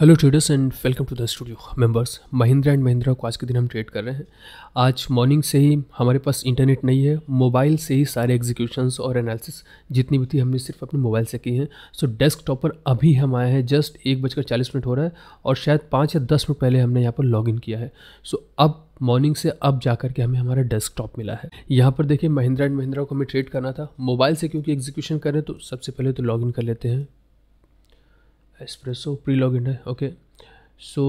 hello traders and welcome to the studio members Mahindra and Mahindra को आज के दिन हम ट्रेड कर रहे हैं आज मॉर्निंग से ही हमारे पास इंटरनेट नहीं है मोबाइल से ही सारे एग्जीक्यूशंस और एनालिसिस जितनी भी थी हमने सिर्फ अपने मोबाइल से की हैं सो डेस्कटॉप पर अभी हम आए हैं जस्ट एक बजकर चालीस मिनट हो रहा है और शायद पाँच या दस मिनट पहले हमने यहाँ पर लॉग इन किया है सो so, अब मॉर्निंग से अब जा करके हमें हमारा डेस्कटॉप मिला है यहाँ पर देखिए महिंद्रा एंड महिंद्रा को हमें ट्रेड करना था मोबाइल से क्योंकि एग्जीक्यूशन करें तो सबसे पहले तो इन कर लेते हैं एस्प्रेसो प्री लॉग इन है okay so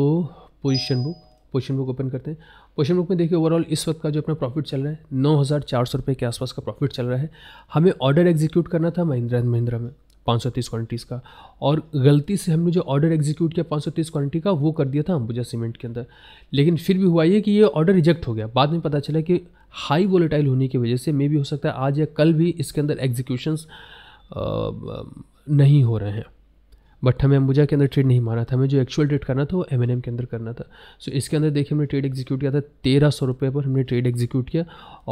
position book position book open करते हैं पोजिशन बुक में देखिए ओवरऑल इस वक्त का जो अपना प्रॉफिट चल रहा है नौ हज़ार चार सौ रुपये के आसपास का प्रॉफिट चल रहा है हमें ऑर्डर एग्जीक्यूट करना था महिंद्रा एंड महिंद्रा में पाँच सौ तीस क्वान्टिटीज़ का और गलती से हमने जो ऑर्डर एग्जीक्यूट किया पाँच सौ तीस क्वान्टिटी का वो कर दिया था अंबुजा सीमेंट के अंदर लेकिन फिर भी हुआ ये कि ये ऑर्डर रिजेक्ट हो गया बाद में पता चला कि हाई वोलेटाइल होने की वजह से मे भी हो सकता है आज या कल भी इसके अंदर एग्जीक्यूशंस नहीं हो रहे हैं बट हमें अंबुजा के अंदर ट्रेड नहीं मारा था हमें जो एक्चुअल ट्रेड करना था वो एम के अंदर करना था सो so, इसके अंदर देखिए हमने ट्रेड एग्जीक्यूट किया था तेरह सौ रुपये पर हमने ट्रेड एग्जीक्यूट किया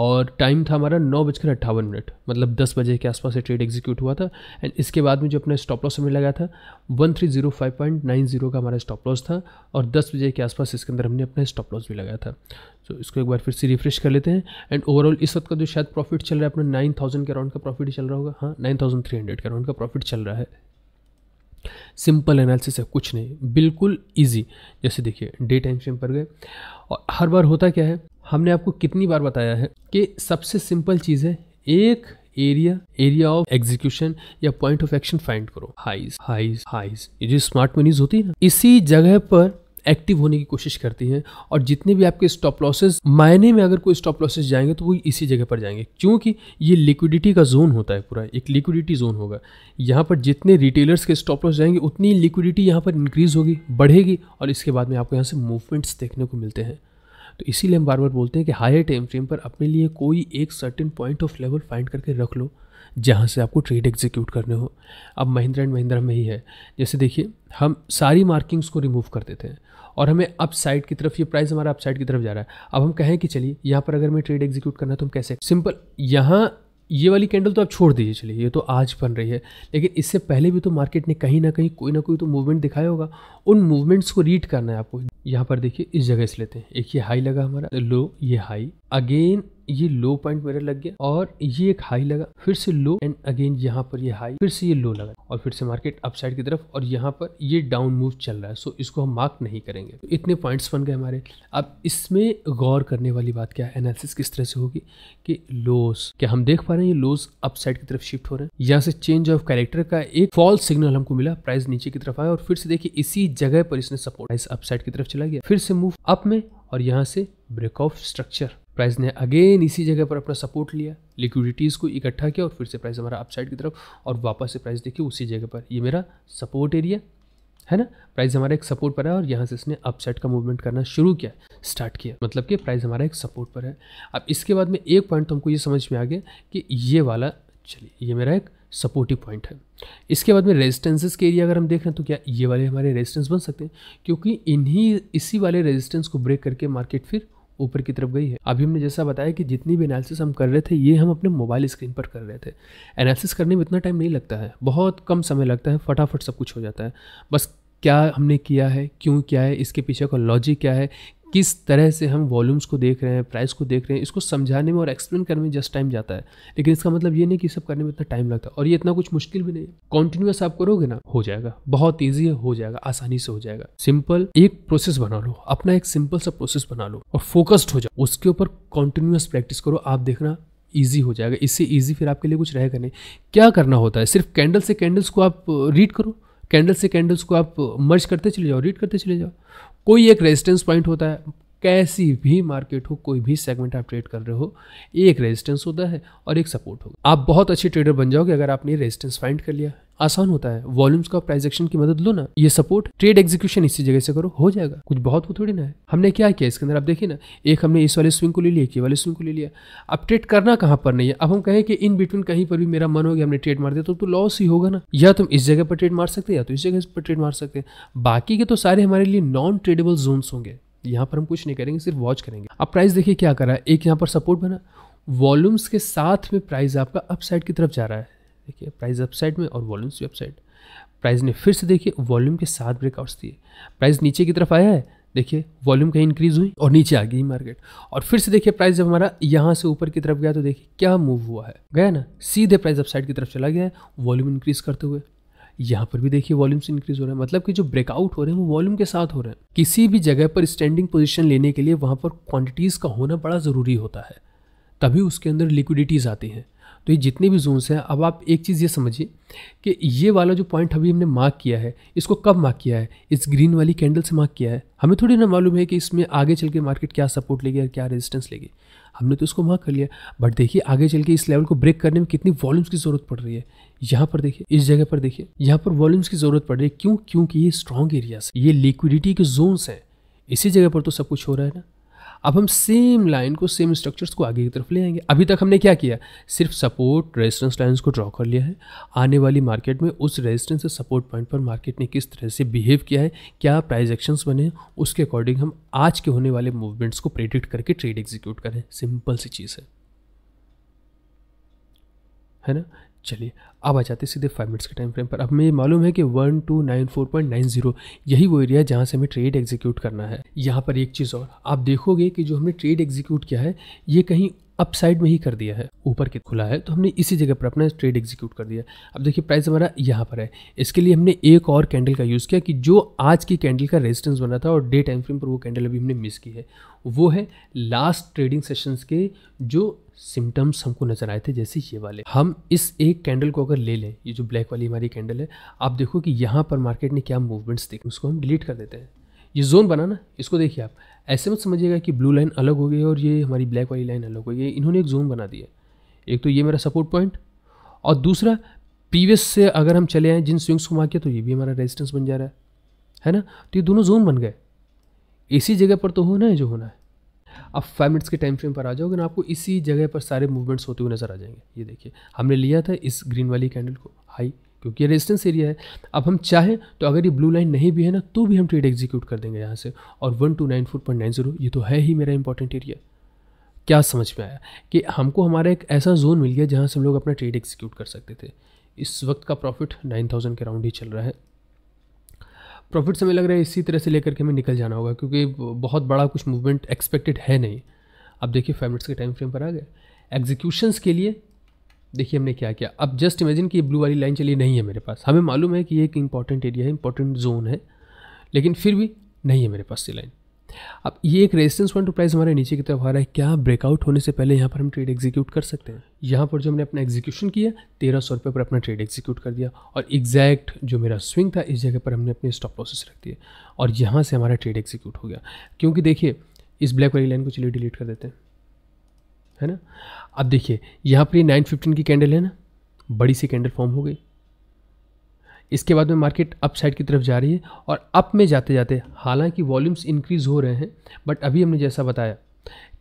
और टाइम था हमारा नौ बजकर अट्ठावन मिनट मतलब दस बजे के आसपास से ट्रेड एग्जीक्यूट हुआ था एंड इसके बाद में जो अपना स्टॉप लॉस हमें लगाया था one three zero five point nine zero का हमारा स्टॉप लॉस था और दस बजे के आसपास इसके अंदर हमने अपना स्टॉप लॉस भी लगाया था सो so, इसको एक बार फिर से रिफ्रेश कर लेते हैं एंड ओवरऑल इस वक्त का जो शायद प्रॉफिट चल रहा है अपना नाइन थाउजेंड के अराउंड का प्रॉफिट चल रहा होगा हाँ नाइन थाउजेंड थ्री हंड्रेड के अराउंड का प्रॉफिट चल रहा है सिंपल एनालिसिस है कुछ नहीं बिल्कुल ईजी जैसे देखिए डे टाइम फ्रेम पर गए और हर बार होता क्या है हमने आपको कितनी बार बताया है कि सबसे सिंपल चीज़ है एक एरिया एरिया ऑफ एग्जीक्यूशन या पॉइंट ऑफ एक्शन फाइंड करो हाइज हाइज हाइज ये जो स्मार्ट मनीज होती है ना इसी जगह पर एक्टिव होने की कोशिश करती हैं और जितने भी आपके स्टॉप लॉसेज मायने में अगर कोई स्टॉप लॉसेज जाएंगे तो वो इसी जगह पर जाएंगे क्योंकि ये लिक्विडिटी का जोन होता है पूरा एक लिक्विडिटी जोन होगा यहाँ पर जितने रिटेलर्स के स्टॉप लॉस जाएंगे उतनी लिक्विडिटी यहाँ पर इंक्रीज़ होगी बढ़ेगी और इसके बाद में आपको यहाँ से मूवमेंट्स देखने को मिलते हैं तो इसीलिए हम बार बार बोलते हैं कि हायर टाइम फ्रेम पर अपने लिए कोई एक certain point of level find करके रख लो जहाँ से आपको ट्रेड एग्जीक्यूट करने हो अब महिंद्रा एंड महिंद्रा में ही है जैसे देखिए हम सारी मार्किंग्स को रिमूव कर देते हैं और हमें साइड की तरफ ये प्राइस हमारा अपसाइड की तरफ जा रहा है अब हम कहें कि चलिए यहाँ पर अगर मैं ट्रेड एग्जीक्यूट करना तो हम कैसे सिंपल यहाँ ये वाली कैंडल तो आप छोड़ दीजिए चलिए ये तो आज बन रही है लेकिन इससे पहले भी तो मार्केट ने कहीं ना कहीं कोई ना कोई तो मूवमेंट दिखाया होगा उन मूवमेंट्स को रीड करना है आपको यहाँ पर देखिए इस जगह से लेते हैं एक ये हाई लगा हमारा लो ये हाई अगेन ये लो पॉइंट मेरा लग गया और ये एक हाई लगा फिर से लो एंड अगेन यहाँ पर ये हाई फिर से ये लो लगा और फिर से मार्केट अपसाइड की तरफ और यहाँ पर ये डाउन मूव चल रहा है सो इसको हम मार्क नहीं करेंगे तो इतने पॉइंट्स बन गए हमारे अब इसमें गौर करने वाली बात क्या है एनालिसिस किस तरह से होगी कि लोस क्या हम देख पा रहे हैं ये लोस अपसाइड की तरफ शिफ्ट हो रहे हैं यहाँ से चेंज ऑफ कैरेक्टर का एक फॉल्स सिग्नल हमको मिला प्राइस नीचे की तरफ आया और फिर से देखिए इसी जगह पर इसने सपोर्ट प्राइस अपसाइड की तरफ चला गया फिर से मूव अप में और यहाँ से ब्रेक ऑफ स्ट्रक्चर प्राइस ने अगेन इसी जगह पर अपना सपोर्ट लिया लिक्विडिटीज़ को इकट्ठा किया और फिर से प्राइस हमारा अपसाइड की तरफ और वापस से प्राइस देखिए उसी जगह पर ये मेरा सपोर्ट एरिया है ना प्राइस हमारा एक सपोर्ट पर है और यहाँ से इसने अपसाइड का मूवमेंट करना शुरू किया स्टार्ट किया मतलब कि प्राइस हमारा एक सपोर्ट पर है अब इसके बाद में एक पॉइंट तो हमको ये समझ में आ गया कि ये वाला चलिए ये मेरा एक सपोर्टिव पॉइंट है इसके बाद में रेजिस्टेंसेस के एरिया अगर हम देख रहे हैं तो क्या ये वाले हमारे रेजिस्टेंस बन सकते हैं क्योंकि इन्हीं इसी वाले रेजिस्टेंस को ब्रेक करके मार्केट फिर ऊपर की तरफ गई है अभी हमने जैसा बताया कि जितनी भी एनालिसिस हम कर रहे थे ये हम अपने मोबाइल स्क्रीन पर कर रहे थे एनालिसिस करने में इतना टाइम नहीं लगता है बहुत कम समय लगता है फटाफट सब कुछ हो जाता है बस क्या हमने किया है क्यों किया है इसके पीछे का लॉजिक क्या है किस तरह से हम वॉल्यूम्स को देख रहे हैं प्राइस को देख रहे हैं इसको समझाने में और एक्सप्लेन करने में जस्ट टाइम जाता है लेकिन इसका मतलब ये नहीं कि सब करने में इतना टाइम लगता है और ये इतना कुछ मुश्किल भी नहीं है कॉन्टिन्यूस आप करोगे ना हो जाएगा बहुत ईजी हो जाएगा आसानी से हो जाएगा सिंपल एक प्रोसेस बना लो अपना एक सिंपल सा प्रोसेस बना लो और फोकस्ड हो जाओ उसके ऊपर कॉन्टिन्यूस प्रैक्टिस करो आप देखना ईजी हो जाएगा इससे ईजी फिर आपके लिए कुछ रहेगा नहीं क्या करना होता है सिर्फ कैंडल से कैंडल्स को आप रीड करो कैंडल से कैंडल्स को आप मर्ज करते चले जाओ रीड करते चले जाओ कोई एक रेजिस्टेंस पॉइंट होता है कैसी भी मार्केट हो कोई भी सेगमेंट आप ट्रेड कर रहे हो एक रेजिस्टेंस होता है और एक सपोर्ट होगा आप बहुत अच्छे ट्रेडर बन जाओगे अगर आपने रेजिस्टेंस फाइंड कर लिया आसान होता है वॉल्यूम्स का प्राइस एक्शन की मदद लो ना ये सपोर्ट ट्रेड एग्जीक्यूशन इसी जगह से करो हो जाएगा कुछ बहुत वो तो थोड़ी ना है हमने क्या किया इसके अंदर आप देखिए ना एक हमने इस वाले स्विंग को ले लिया ये वाले स्विंग को ले लिया अब ट्रेड करना कहाँ पर नहीं है अब हम कहें कि इन बिटवीन कहीं पर भी मेरा मन हो गया हमने ट्रेड मार दिया तो, तो लॉस ही होगा ना या तुम तो इस जगह पर ट्रेड मार सकते या तो इस जगह पर ट्रेड मार सकते हैं बाकी के तो सारे हमारे लिए नॉन ट्रेडेबल जोन होंगे यहाँ पर हम कुछ नहीं करेंगे सिर्फ वॉच करेंगे अब प्राइस देखिए क्या कर रहा है एक यहाँ पर सपोर्ट बना वॉल्यूम्स के साथ में प्राइस आपका अपसाइड की तरफ जा रहा है देखिए प्राइस अपसाइड में और वॉल्यूम्स भी अपसाइड प्राइस ने फिर से देखिए वॉल्यूम के साथ ब्रेकआउट्स दिए प्राइस नीचे की तरफ आया है देखिए वॉल्यूम कहीं इंक्रीज हुई और नीचे आ गई मार्केट और फिर से देखिए प्राइस जब हमारा यहाँ से ऊपर की तरफ गया तो देखिए क्या मूव हुआ है गया ना सीधे प्राइस अपसाइड की तरफ चला गया है वॉल्यूम इंक्रीज करते हुए यहाँ पर भी देखिए वॉल्यूम्स इंक्रीज हो रहे हैं मतलब कि जो ब्रेकआउट हो रहे हैं वो वॉल्यूम के साथ हो रहे हैं किसी भी जगह पर स्टैंडिंग पोजिशन लेने के लिए वहाँ पर क्वान्टिटीज़ का होना बड़ा ज़रूरी होता है तभी उसके अंदर लिक्विडिटीज़ आती हैं तो ये जितने भी जोन्स हैं अब आप एक चीज़ ये समझिए कि ये वाला जो पॉइंट अभी हमने मार्क किया है इसको कब मार्क किया है इस ग्रीन वाली कैंडल से मार्क किया है हमें थोड़ी ना मालूम है कि इसमें आगे चल के मार्केट क्या सपोर्ट लेगी और क्या रेजिस्टेंस लेगी हमने तो इसको मार्क कर लिया बट देखिए आगे चल के इस लेवल को ब्रेक करने में कितनी वॉल्यूम्स की ज़रूरत पड़ रही है यहाँ पर देखिए इस जगह पर देखिए यहाँ पर वॉल्यूम्स की ज़रूरत पड़ रही है क्यों क्योंकि ये स्ट्रॉन्ग एरियाज ये लिक्विडिटी के जोन्स हैं इसी जगह पर तो सब कुछ हो रहा है ना अब हम सेम लाइन को सेम स्ट्रक्चर्स को आगे की तरफ ले आएंगे अभी तक हमने क्या किया सिर्फ सपोर्ट रेजिस्टेंस लाइन्स को ड्रॉ कर लिया है आने वाली मार्केट में उस रेजिस्टेंस से सपोर्ट पॉइंट पर मार्केट ने किस तरह से बिहेव किया है क्या प्राइस एक्शंस बने उसके अकॉर्डिंग हम आज के होने वाले मूवमेंट्स को प्रेडिक्ट करके ट्रेड एग्जीक्यूट करें सिंपल सी चीज़ है है ना चलिए अब आ जाते सीधे फाइव मिनट्स के टाइम फ्रेम पर अब हमें मालूम है कि one two nine four point nine zero यही वो एरिया है जहाँ से हमें ट्रेड एग्जीक्यूट करना है यहाँ पर एक चीज़ और आप देखोगे कि जो हमने ट्रेड एग्जीक्यूट किया है ये कहीं अपसाइड में ही कर दिया है ऊपर के खुला है तो हमने इसी जगह पर अपना ट्रेड एग्जीक्यूट कर दिया अब देखिए प्राइस हमारा यहाँ पर है इसके लिए हमने एक और कैंडल का यूज़ किया कि जो आज की कैंडल का रेजिस्टेंस बना था और डे टाइम फ्रेम पर वो कैंडल अभी हमने मिस की है वो है लास्ट ट्रेडिंग सेशंस के जो सिम्टम्स हमको नज़र आए थे जैसे ये वाले हम इस एक कैंडल को अगर ले लें ये जो ब्लैक वाली हमारी कैंडल है आप देखो कि यहाँ पर मार्केट ने क्या मूवमेंट्स देखी उसको हम डिलीट कर देते हैं ये जोन बना ना इसको देखिए आप ऐसे मत समझिएगा कि ब्लू लाइन अलग हो गई और ये हमारी ब्लैक वाली लाइन अलग हो गई इन्होंने एक जोन बना दिया एक तो ये मेरा सपोर्ट पॉइंट और दूसरा प्रीवियस से अगर हम चले आए जिन स्विंग्स को मार के तो ये भी हमारा रेजिस्टेंस बन जा रहा है है ना तो ये दोनों जोन बन गए इसी जगह पर तो होना है जो होना है अब फाइव मिनट्स के टाइम फ्रेम पर आ जाओगे ना आपको इसी जगह पर सारे मूवमेंट्स होते हुए नज़र आ जाएंगे ये देखिए हमने लिया था इस ग्रीन वाली कैंडल को हाई क्योंकि ये रेजिस्टेंस एरिया है अब हम चाहें तो अगर ये ब्लू लाइन नहीं भी है ना तो भी हम ट्रेड एग्जीक्यूट कर देंगे यहाँ से और one two nine four point nine zero ये तो है ही मेरा इंपॉर्टेंट एरिया क्या समझ में आया कि हमको हमारा एक ऐसा जोन मिल गया जहाँ से हम लोग अपना ट्रेड एग्जीक्यूट कर सकते थे इस वक्त का प्रॉफिट नाइन थाउजेंड के राउंड ही चल रहा है प्रॉफिट से हमें लग रहा है इसी तरह से लेकर के हमें निकल जाना होगा क्योंकि बहुत बड़ा कुछ मूवमेंट एक्सपेक्टेड है नहीं अब देखिए फाइव मिनट्स के टाइम फ्रेम पर आ गए एग्जीक्यूशंस के लिए देखिए हमने क्या किया अब जस्ट इमेजिन कि ये ब्लू वाली लाइन चलिए नहीं है मेरे पास हमें मालूम है कि ये एक इंपॉर्टेंट एरिया है इंपॉर्टेंट जोन है लेकिन फिर भी नहीं है मेरे पास ये लाइन अब ये एक रेजिस्टेंस वन टू प्राइस हमारे नीचे की तरफ आ रहा है क्या ब्रेकआउट होने से पहले यहाँ पर हम ट्रेड एग्जीक्यूट कर सकते हैं यहाँ पर जो हमने अपना एग्जीक्यूशन किया तेरह सौ रुपये पर अपना ट्रेड एग्जीक्यूट कर दिया और एग्जैक्ट जो मेरा स्विंग था इस जगह पर हमने अपने स्टॉप लॉसेस रख दिए और यहाँ से हमारा ट्रेड एग्जीक्यूट हो गया क्योंकि देखिए इस ब्लैक वाली लाइन को चलिए डिलीट कर देते हैं है ना अब देखिए यहाँ पर ये नाइन फिफ्टीन की कैंडल है ना बड़ी सी कैंडल फॉर्म हो गई इसके बाद में मार्केट अप साइड की तरफ जा रही है और अप में जाते जाते हालांकि वॉल्यूम्स इंक्रीज़ हो रहे हैं बट अभी हमने जैसा बताया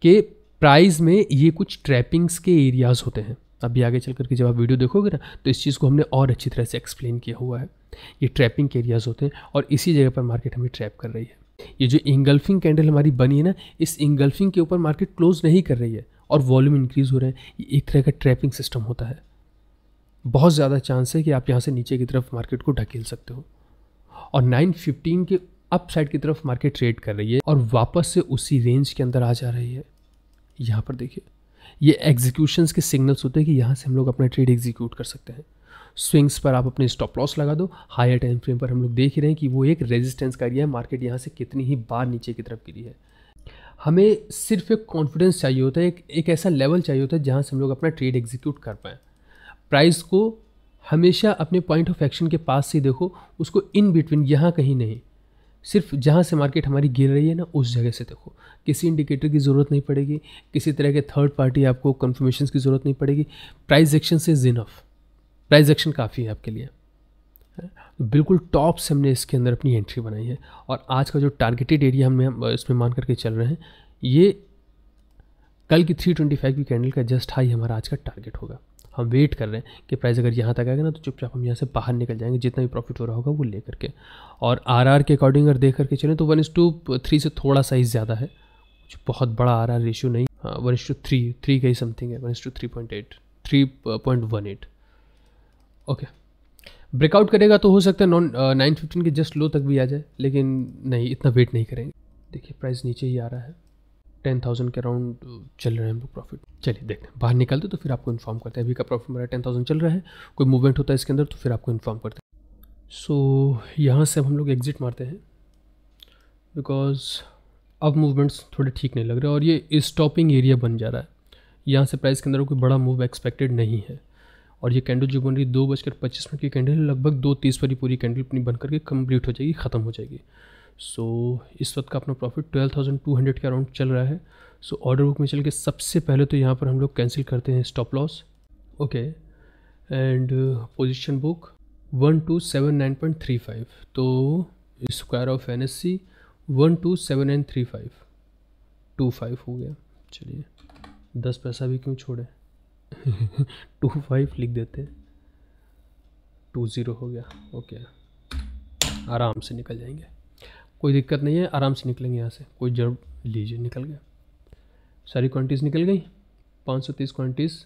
कि प्राइस में ये कुछ ट्रैपिंग्स के एरियाज़ होते हैं अभी आगे चल करके जब आप वीडियो देखोगे ना तो इस चीज़ को हमने और अच्छी तरह से एक्सप्लेन किया हुआ है ये ट्रैपिंग के एरियाज़ होते हैं और इसी जगह पर मार्केट हमें ट्रैप कर रही है ये जो इंगल्फिंग कैंडल हमारी बनी है ना इस इंगल्फिंग के ऊपर मार्केट क्लोज नहीं कर रही है और वॉल्यूम इंक्रीज़ हो रहा है ये एक तरह का ट्रैपिंग सिस्टम होता है बहुत ज़्यादा चांस है कि आप यहाँ से नीचे की तरफ मार्केट को ढकेल सकते हो और 915 के अप साइड की तरफ मार्केट ट्रेड कर रही है और वापस से उसी रेंज के अंदर आ जा रही है यहाँ पर देखिए ये एग्जीक्यूशन के सिग्नल्स होते हैं कि यहाँ से हम लोग अपना ट्रेड एग्जीक्यूट कर सकते हैं स्विंग्स पर आप अपने स्टॉप लॉस लगा दो हायर टाइम फ्रेम पर हम लोग देख रहे हैं कि वो एक रेजिस्टेंस का एरिया है मार्केट यहाँ से कितनी ही बार नीचे की तरफ गिरी है हमें सिर्फ एक कॉन्फिडेंस चाहिए होता है एक एक ऐसा लेवल चाहिए होता है जहाँ से हम लोग अपना ट्रेड एग्जीक्यूट कर पाएँ प्राइस को हमेशा अपने पॉइंट ऑफ एक्शन के पास से देखो उसको इन बिटवीन यहाँ कहीं नहीं सिर्फ जहाँ से मार्केट हमारी गिर रही है ना उस जगह से देखो किसी इंडिकेटर की ज़रूरत नहीं पड़ेगी किसी तरह के थर्ड पार्टी आपको कन्फर्मेशन की ज़रूरत नहीं पड़ेगी प्राइस एक्शन से इज़ इनफ़ प्राइस एक्शन काफ़ी है आपके लिए हाँ, बिल्कुल टॉप से हमने इसके अंदर अपनी एंट्री बनाई है और आज का जो टारगेटेड एरिया हम इसमें मान करके चल रहे हैं ये कल की 325 की कैंडल का जस्ट हाई हमारा आज का टारगेट होगा हम वेट कर रहे हैं कि प्राइस अगर यहाँ तक आएगा ना तो चुपचाप हम यहाँ से बाहर निकल जाएंगे जितना भी प्रॉफिट हो रहा होगा वो ले करके और आर के अकॉर्डिंग अगर देख करके चलें तो वन इस टू थ्री से थोड़ा साइज ज़्यादा है कुछ बहुत बड़ा आर रेशियो नहीं हाँ, one is two three three का ही समथिंग है one is two three point eight three point one eight okay breakout करेगा तो हो सकता है नॉन नाइन फिफ्टीन के जस्ट लो तक भी आ जाए लेकिन नहीं इतना वेट नहीं करेंगे देखिए प्राइस नीचे ही आ रहा है टेन थाउजेंड के अराउंड uh, चल रहे हैं हम लोग प्रॉफिट चलिए देखते हैं बाहर निकलते तो फिर आपको इन्फॉर्म करते हैं अभी का प्रॉफिट मेरा टेन थाउजेंड चल रहा है कोई मूवमेंट होता है इसके अंदर तो फिर आपको इन्फॉर्म करते हैं सो so, यहाँ से अब हम लोग एग्जिट मारते हैं बिकॉज अब मूवमेंट्स थोड़े ठीक नहीं लग रहे और ये स्टॉपिंग एरिया बन जा रहा है यहाँ से प्राइस के अंदर कोई बड़ा मूव एक्सपेक्टेड नहीं है और ये कैंडल जो बन रही है दो बजकर पच्चीस मिनट की कैंडल लगभग दो तीस पर ही पूरी कैंडल अपनी बन करके कंप्लीट हो जाएगी ख़त्म हो जाएगी सो so, इस वक्त का अपना profit twelve thousand two hundred के अराउंड चल रहा है सो ऑर्डर बुक में चल के सबसे पहले तो यहाँ पर हम लोग कैंसिल करते हैं stop loss okay and position book one two seven nine point three five तो square off N S C one two seven nine three five two five हो गया चलिए दस पैसा भी क्यों छोड़े टू फाइव लिख देते टू ज़ीरो हो गया ओके आराम से निकल जाएंगे कोई दिक्कत नहीं है आराम से निकलेंगे यहाँ से कोई जरूर लीजिए निकल गया सारी क्वान्टिटीज़ निकल गई पाँच सौ तीस quantities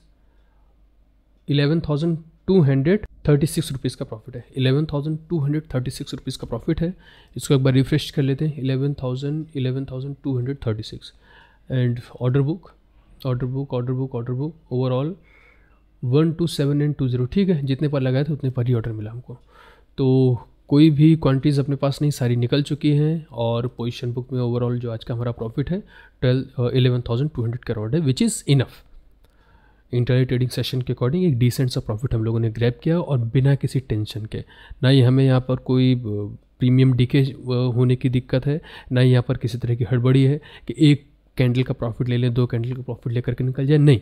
eleven thousand two hundred thirty six rupees का प्रॉफिट है eleven thousand two hundred thirty six rupees का प्रॉफिट है इसको एक बार रिफ्रेश कर लेते हैं eleven thousand eleven thousand two hundred thirty six and order book order book order book order book overall one two seven and two zero ठीक है जितने पर लगाए थे उतने पर ही ऑर्डर मिला हमको तो कोई भी क्वांटिटीज़ अपने पास नहीं सारी निकल चुकी हैं और पोजीशन बुक में ओवरऑल जो आज का हमारा प्रॉफिट है twelve eleven thousand two hundred crore है which is enough internet trading session के अकॉर्डिंग एक डिसेंट सा प्रॉफिट हम लोगों ने ग्रैप किया और बिना किसी टेंशन के ना ही हमें यहाँ पर कोई प्रीमियम uh, डीकेज uh, होने की दिक्कत है ना ही यहाँ पर किसी तरह की हड़बड़ी है कि एक कैंडल का प्रॉफिट ले लें दो कैंडल का प्रॉफिट लेकर के निकल जाए नहीं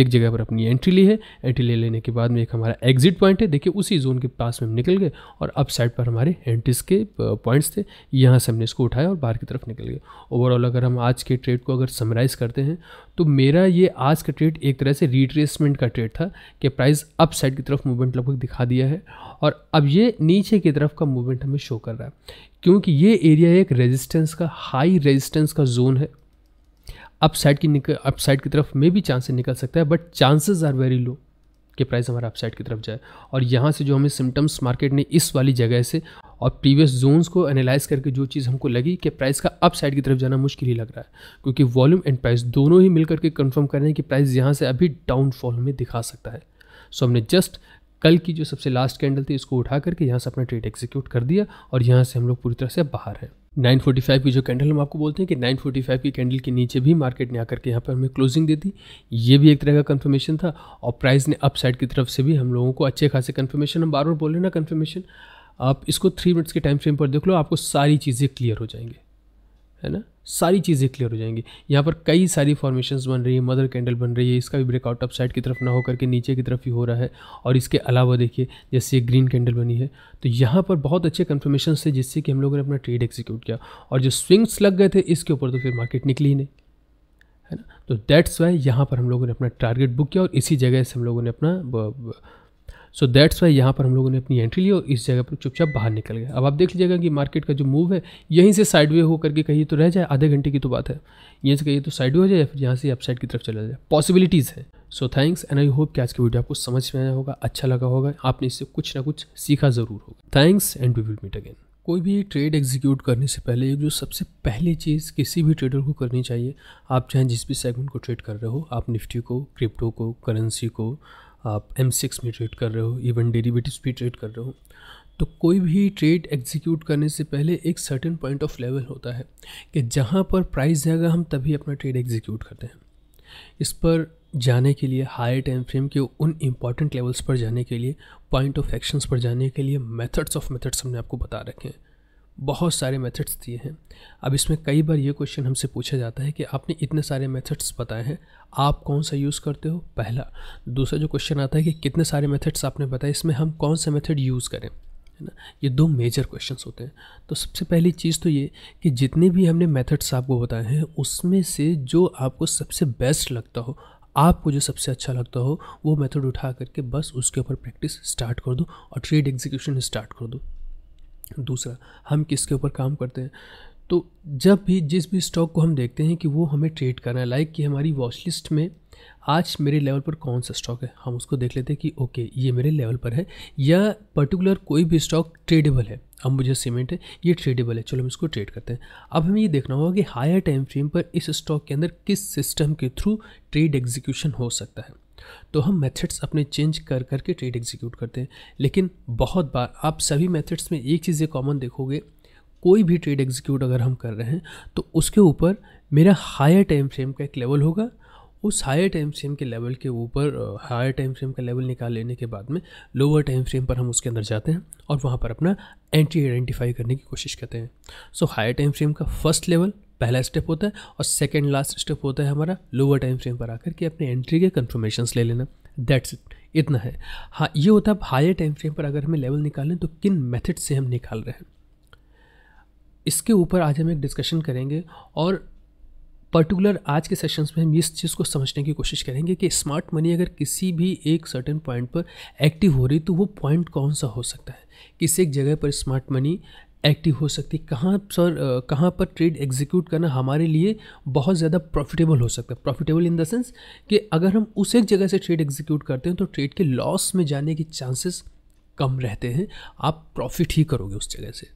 एक जगह पर अपनी एंट्री ली है एंट्री ले लेने के बाद में एक हमारा एग्जिट पॉइंट है देखिए उसी जोन के पास में हम निकल गए और अप साइड पर हमारे एंट्रीज के पॉइंट्स थे यहाँ से हमने इसको उठाया और बाहर की तरफ निकल गए ओवरऑल अगर हम आज के ट्रेड को अगर समराइज़ करते हैं तो मेरा ये आज का ट्रेड एक तरह से रिट्रेसमेंट का ट्रेड था कि प्राइस अप साइड की तरफ मूवमेंट लगभग दिखा दिया है और अब ये नीचे की तरफ का मूवमेंट हमें शो कर रहा है क्योंकि ये एरिया एक रेजिस्टेंस का हाई रेजिस्टेंस का जोन है अपसाइड की निकल अपसाइड की तरफ में भी चांसेस निकल सकता है but chances are very low कि प्राइस हमारा अपसाइड की तरफ जाए और यहाँ से जो हमें सिम्टम्स मार्केट ने इस वाली जगह से और प्रीवियस जोन्स को एनालाइज करके जो चीज़ हमको लगी कि प्राइस का अप साइड की तरफ जाना मुश्किल ही लग रहा है क्योंकि वॉल्यूम एंड प्राइस दोनों ही मिलकर के कंफर्म कर रहे हैं कि प्राइस यहाँ से अभी डाउनफॉल में दिखा सकता है सो हमने जस्ट कल की जो सबसे लास्ट कैंडल थी इसको उठा करके यहाँ से अपना ट्रेड एग्जीक्यूट कर दिया और यहाँ से हम लोग पूरी तरह से बाहर हैं 945 की जो कैंडल हम आपको बोलते हैं कि 945 की कैंडल के नीचे भी मार्केट ने आकर के यहाँ पर हमें क्लोजिंग दे दी ये भी एक तरह का कंफर्मेशन था और प्राइस ने अपसाइड की तरफ से भी हम लोगों को अच्छे खासे कंफर्मेशन हम बार बार बोल रहे ना कन्फर्मेशन आप इसको थ्री मिनट्स के टाइम फ्रेम पर देख लो आपको सारी चीज़ें क्लियर हो जाएंगी है ना सारी चीज़ें क्लियर हो जाएंगी यहाँ पर कई सारी फॉर्मेशंस बन रही है मदर कैंडल बन रही है इसका भी ब्रेकआउट अप साइड की तरफ ना होकर के नीचे की तरफ ही हो रहा है और इसके अलावा देखिए जैसे ये ग्रीन कैंडल बनी है तो यहाँ पर बहुत अच्छे कन्फर्मेशन थे जिससे कि हम लोगों ने अपना ट्रेड एक्जीक्यूट किया और जो स्विंग्स लग गए थे इसके ऊपर तो फिर मार्केट निकली ही नहीं है ना तो दैट्स वाई यहाँ पर हम लोगों ने अपना टारगेट बुक किया और इसी जगह से हम लोगों ने अपना सो दैट्स वाई यहाँ पर हम लोगों ने अपनी एंट्री ली और इस जगह पर चुपचाप बाहर निकल गया अब आप देख लीजिएगा कि मार्केट का जो मूव है यहीं से साइड वे होकर के कहीं तो रह जाए आधे घंटे की तो बात है यहीं से कहीं तो साइड वे हो जाए या फिर यहाँ से अपसाइड की तरफ चला जाए पॉसिबिलिटीज़ है so thanks and I hope कि आज की वीडियो आपको समझ में आया होगा अच्छा लगा होगा आपने इससे कुछ ना कुछ सीखा ज़रूर होगा thanks and we will meet again कोई भी ट्रेड एग्जीक्यूट करने से पहले जो सबसे पहली चीज़ किसी भी ट्रेडर को करनी चाहिए आप चाहे जिस भी सेगमेंट को ट्रेड कर रहे हो आप निफ्टी को क्रिप्टो को करेंसी को आप एम सिक्स में ट्रेड कर रहे हो इवन डेरिवेटिव्स भी ट्रेड कर रहे हो तो कोई भी ट्रेड एग्जीक्यूट करने से पहले एक सर्टेन पॉइंट ऑफ लेवल होता है कि जहाँ पर प्राइस जाएगा हम तभी अपना ट्रेड एग्जीक्यूट करते हैं इस पर जाने के लिए हायर टाइम फ्रेम के उन इम्पॉर्टेंट लेवल्स पर जाने के लिए पॉइंट ऑफ एक्शंस पर जाने के लिए मेथड्स ऑफ मेथड्स हमने आपको बता रखे हैं बहुत सारे मेथड्स दिए हैं अब इसमें कई बार ये क्वेश्चन हमसे पूछा जाता है कि आपने इतने सारे मेथड्स बताए हैं आप कौन सा यूज़ करते हो पहला दूसरा जो क्वेश्चन आता है कि कितने सारे मेथड्स आपने बताए इसमें हम कौन सा मेथड यूज़ करें है ना ये दो मेजर क्वेश्चंस होते हैं तो सबसे पहली चीज़ तो ये कि जितने भी हमने मेथड्स आपको बताए हैं उसमें से जो आपको सबसे बेस्ट लगता हो आपको जो सबसे अच्छा लगता हो वो मेथड उठा करके बस उसके ऊपर प्रैक्टिस स्टार्ट कर दो और ट्रेड एग्जीक्यूशन स्टार्ट कर दो दूसरा हम किसके ऊपर काम करते हैं तो जब भी जिस भी स्टॉक को हम देखते हैं कि वो हमें ट्रेड करना है लाइक कि हमारी वॉच लिस्ट में आज मेरे लेवल पर कौन सा स्टॉक है हम उसको देख लेते हैं कि ओके ये मेरे लेवल पर है या पर्टिकुलर कोई भी स्टॉक ट्रेडेबल है अब मुझे सीमेंट है ये ट्रेडेबल है चलो हम इसको ट्रेड करते हैं अब हमें ये देखना होगा कि हायर टाइम फ्रेम पर इस स्टॉक के अंदर किस सिस्टम के थ्रू ट्रेड एग्जीक्यूशन हो सकता है तो हम मेथड्स अपने चेंज कर कर के ट्रेड एग्जीक्यूट करते हैं लेकिन बहुत बार आप सभी मेथड्स में एक चीज़ कॉमन देखोगे कोई भी ट्रेड एग्जीक्यूट अगर हम कर रहे हैं तो उसके ऊपर मेरा हायर टाइम फ्रेम का एक लेवल होगा उस हायर टाइम फ्रेम के लेवल के ऊपर हायर टाइम फ्रेम का लेवल निकाल लेने के बाद में लोअर टाइम फ्रेम पर हम उसके अंदर जाते हैं और वहाँ पर अपना एंट्री आइडेंटिफाई करने की कोशिश करते हैं सो हायर टाइम फ्रेम का फर्स्ट लेवल पहला स्टेप होता है और सेकेंड लास्ट स्टेप होता है हमारा लोअर टाइम फ्रेम पर आकर के अपने एंट्री के कन्फर्मेशन ले लेना दैट्स इट इतना है हाँ ये होता है हायर टाइम फ्रेम पर अगर हमें लेवल निकालें तो किन मेथड से हम निकाल रहे हैं इसके ऊपर आज हम एक डिस्कशन करेंगे और पर्टिकुलर आज के सेशंस में हम इस चीज़ को समझने की कोशिश करेंगे कि स्मार्ट मनी अगर किसी भी एक सर्टेन पॉइंट पर एक्टिव हो रही तो वो पॉइंट कौन सा हो सकता है किस एक जगह पर स्मार्ट मनी एक्टिव हो सकती कहाँ सर कहाँ पर ट्रेड एग्जीक्यूट करना हमारे लिए बहुत ज़्यादा प्रॉफिटेबल हो सकता है प्रॉफिटेबल इन द सेंस कि अगर हम उस एक जगह से ट्रेड एग्जीक्यूट करते हैं तो ट्रेड के लॉस में जाने के चांसेस कम रहते हैं आप प्रॉफिट ही करोगे उस जगह से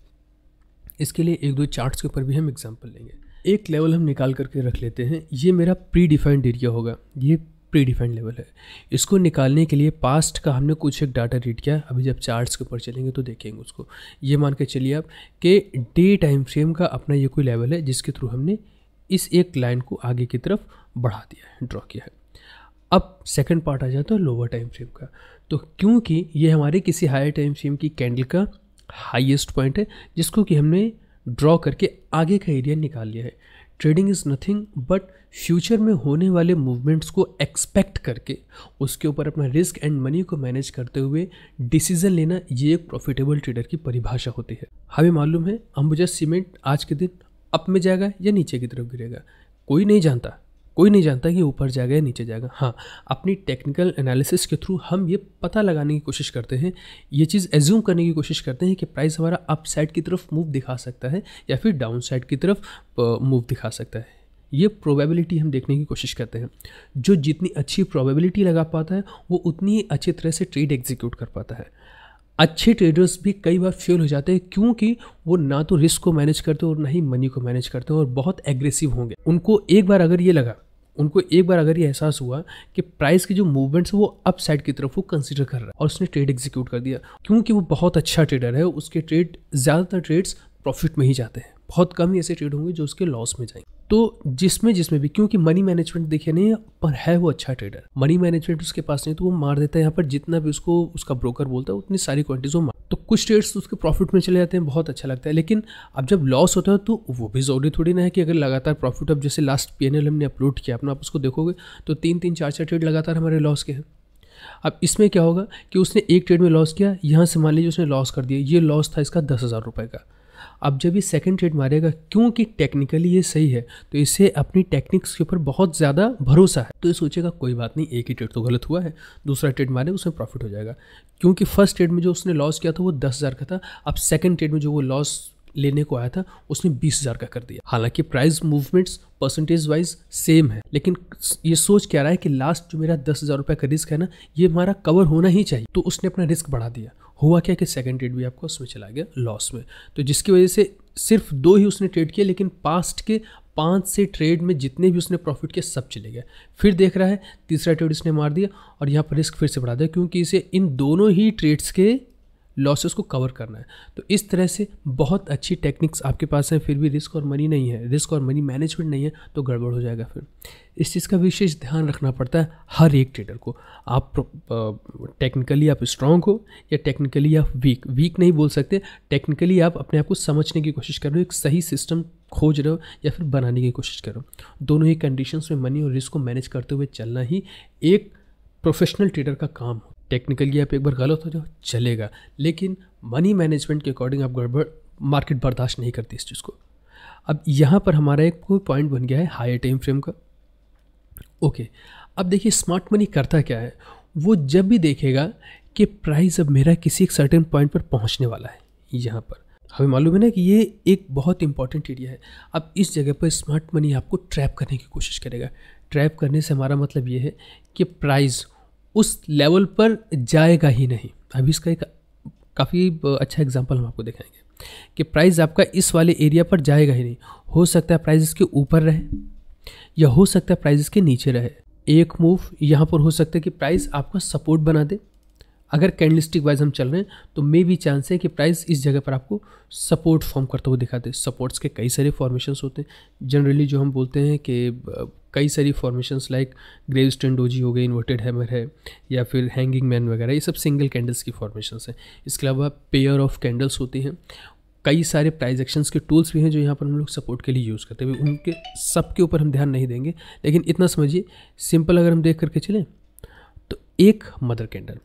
इसके लिए एक दो चार्ट्स के ऊपर भी हम एग्जाम्पल लेंगे एक लेवल हम निकाल करके रख लेते हैं ये मेरा प्री डिफाइंड एरिया होगा ये प्री डिफाइंड लेवल है इसको निकालने के लिए पास्ट का हमने कुछ एक डाटा रीड किया अभी जब चार्ट्स के ऊपर चलेंगे तो देखेंगे उसको ये मान के चलिए आप कि डे टाइम फ्रेम का अपना ये कोई लेवल है जिसके थ्रू हमने इस एक लाइन को आगे की तरफ बढ़ा दिया है ड्रॉ किया है अब सेकेंड पार्ट आ जाता है लोअर टाइम फ्रेम का तो क्योंकि ये हमारे किसी हायर टाइम फ्रेम की कैंडल का हाइएस्ट पॉइंट है जिसको कि हमने ड्रॉ करके आगे का एरिया निकाल लिया है trading is nothing but future में होने वाले मूवमेंट्स को एक्सपेक्ट करके उसके ऊपर अपना रिस्क एंड मनी को मैनेज करते हुए डिसीजन लेना ये एक प्रॉफिटेबल ट्रेडर की परिभाषा होती है हमें मालूम है अंबुजा सीमेंट आज के दिन अप में जाएगा या नीचे की तरफ गिरेगा कोई नहीं जानता कोई नहीं जानता कि ऊपर जाएगा या नीचे जाएगा हाँ अपनी टेक्निकल एनालिसिस के थ्रू हम ये पता लगाने की कोशिश करते हैं ये चीज़ एज्यूम करने की कोशिश करते हैं कि प्राइस हमारा अप साइड की तरफ मूव दिखा सकता है या फिर डाउन साइड की तरफ मूव दिखा सकता है ये प्रोबेबिलिटी हम देखने की कोशिश करते हैं जो जितनी अच्छी प्रोबेबिलिटी लगा पाता है वो उतनी ही अच्छी तरह से ट्रेड एग्जीक्यूट कर पाता है अच्छे ट्रेडर्स भी कई बार फेल हो जाते हैं क्योंकि वो ना तो रिस्क को मैनेज करते और ना ही मनी को मैनेज करते और बहुत एग्रेसिव होंगे उनको एक बार अगर ये लगा उनको एक बार अगर ये एहसास हुआ कि प्राइस की जो मूवमेंट्स वो अप साइड की तरफ वो कंसिडर कर रहा है और उसने ट्रेड एग्जीक्यूट कर दिया क्योंकि वो बहुत अच्छा ट्रेडर है उसके ट्रेड ज़्यादातर ट्रेड्स प्रॉफिट में ही जाते हैं बहुत कम ही ऐसे ट्रेड होंगे जो उसके लॉस में जाएंगे तो जिसमें जिसमें भी क्योंकि मनी मैनेजमेंट देखिए नहीं पर है वो अच्छा ट्रेडर मनी मैनेजमेंट उसके पास नहीं तो वो मार देता है यहाँ पर जितना भी उसको उसका ब्रोकर बोलता है उतनी सारी क्वांटिटीज वो मार तो कुछ ट्रेड्स तो उसके प्रॉफिट में चले जाते हैं बहुत अच्छा लगता है लेकिन अब जब लॉस होता है तो वो भी जरूरी थोड़ी ना है कि अगर लगातार प्रॉफिट अब जैसे लास्ट पी हमने अपलोड किया अपना आप उसको देखोगे तो तीन तीन चार चार ट्रेड लगातार हमारे लॉस के हैं अब इसमें क्या होगा कि उसने एक ट्रेड में लॉस किया यहाँ से मान लीजिए उसने लॉस कर दिया ये लॉस था इसका दस हज़ार रुपये का अब जब ये सेकेंड ट्रेड मारेगा क्योंकि टेक्निकली ये सही है तो इसे अपनी टेक्निक्स के ऊपर बहुत ज़्यादा भरोसा है तो ये सोचेगा कोई बात नहीं एक ही ट्रेड तो गलत हुआ है दूसरा ट्रेड मारे उसमें प्रॉफिट हो जाएगा क्योंकि फर्स्ट ट्रेड में जो उसने लॉस किया था वो दस हज़ार का था अब सेकेंड ट्रेड में जो वो लॉस लेने को आया था उसने बीस हज़ार का कर दिया हालांकि price movements percentage wise same है लेकिन ये सोच क्या रहा है कि लास्ट जो मेरा दस हज़ार रुपये का रिस्क है ना ये हमारा कवर होना ही चाहिए तो उसने अपना रिस्क बढ़ा दिया हुआ क्या कि सेकेंड ट्रेड भी आपका उसमें चला गया लॉस में तो जिसकी वजह से सिर्फ दो ही उसने ट्रेड किया लेकिन पास्ट के पाँच से ट्रेड में जितने भी उसने प्रॉफिट किए सब चले गए फिर देख रहा है तीसरा ट्रेड इसने मार दिया और यहाँ पर रिस्क फिर से बढ़ा दिया क्योंकि इसे इन दोनों ही ट्रेड्स के लॉसेस को कवर करना है तो इस तरह से बहुत अच्छी टेक्निक्स आपके पास हैं फिर भी रिस्क और मनी नहीं है रिस्क और मनी मैनेजमेंट नहीं है तो गड़बड़ हो जाएगा फिर इस चीज़ का विशेष ध्यान रखना पड़ता है हर एक ट्रेडर को आप टेक्निकली आप स्ट्रांग हो या टेक्निकली आप वीक वीक नहीं बोल सकते टेक्निकली आप अपने आप को समझने की कोशिश कर रहे हो एक सही सिस्टम खोज रहे हो या फिर बनाने की कोशिश कर रहे हो दोनों ही कंडीशंस में मनी और रिस्क को मैनेज करते हुए चलना ही एक प्रोफेशनल ट्रेडर का काम हो टेक्निकली आप एक बार गलत हो जाओ चलेगा लेकिन मनी मैनेजमेंट के अकॉर्डिंग आप गड़बड़ मार्केट बर्दाश्त नहीं करती इस चीज़ को अब यहाँ पर हमारा एक पॉइंट बन गया है हायर टाइम फ्रेम का ओके अब देखिए स्मार्ट मनी करता क्या है वो जब भी देखेगा कि प्राइस अब मेरा किसी एक सर्टेन पॉइंट पर पहुँचने वाला है यहाँ पर हमें मालूम है ना कि ये एक बहुत इंपॉर्टेंट एरिया है अब इस जगह पर स्मार्ट मनी आपको ट्रैप करने की कोशिश करेगा ट्रैप करने से हमारा मतलब ये है कि प्राइस उस लेवल पर जाएगा ही नहीं अभी इसका एक काफ़ी अच्छा एग्जाम्पल हम आपको दिखाएंगे कि प्राइस आपका इस वाले एरिया पर जाएगा ही नहीं हो सकता है प्राइस इसके ऊपर रहे या हो सकता है प्राइस इसके नीचे रहे एक मूव यहाँ पर हो सकता है कि प्राइस आपका सपोर्ट बना दे अगर कैंडलिस्टिक वाइज हम चल रहे हैं तो मे भी चांस है कि प्राइस इस जगह पर आपको सपोर्ट फॉर्म करते हुए दिखाते हैं सपोर्ट्स के कई सारे फॉर्मेशंस होते हैं जनरली जो हम बोलते हैं कि कई सारी फॉर्मेशंस लाइक ग्रेव स्टेंडोजी हो गई इन्वर्टेड हैमर है या फिर हैंगिंग मैन वगैरह ये सब सिंगल कैंडल्स की फॉर्मेशंस हैं इसके अलावा पेयर ऑफ कैंडल्स होती हैं कई सारे प्राइज के टूल्स भी हैं जो यहाँ पर हम लोग सपोर्ट के लिए यूज़ करते हैं उनके सब के ऊपर हम ध्यान नहीं देंगे लेकिन इतना समझिए सिंपल अगर हम देख करके चलें तो एक मदर कैंडल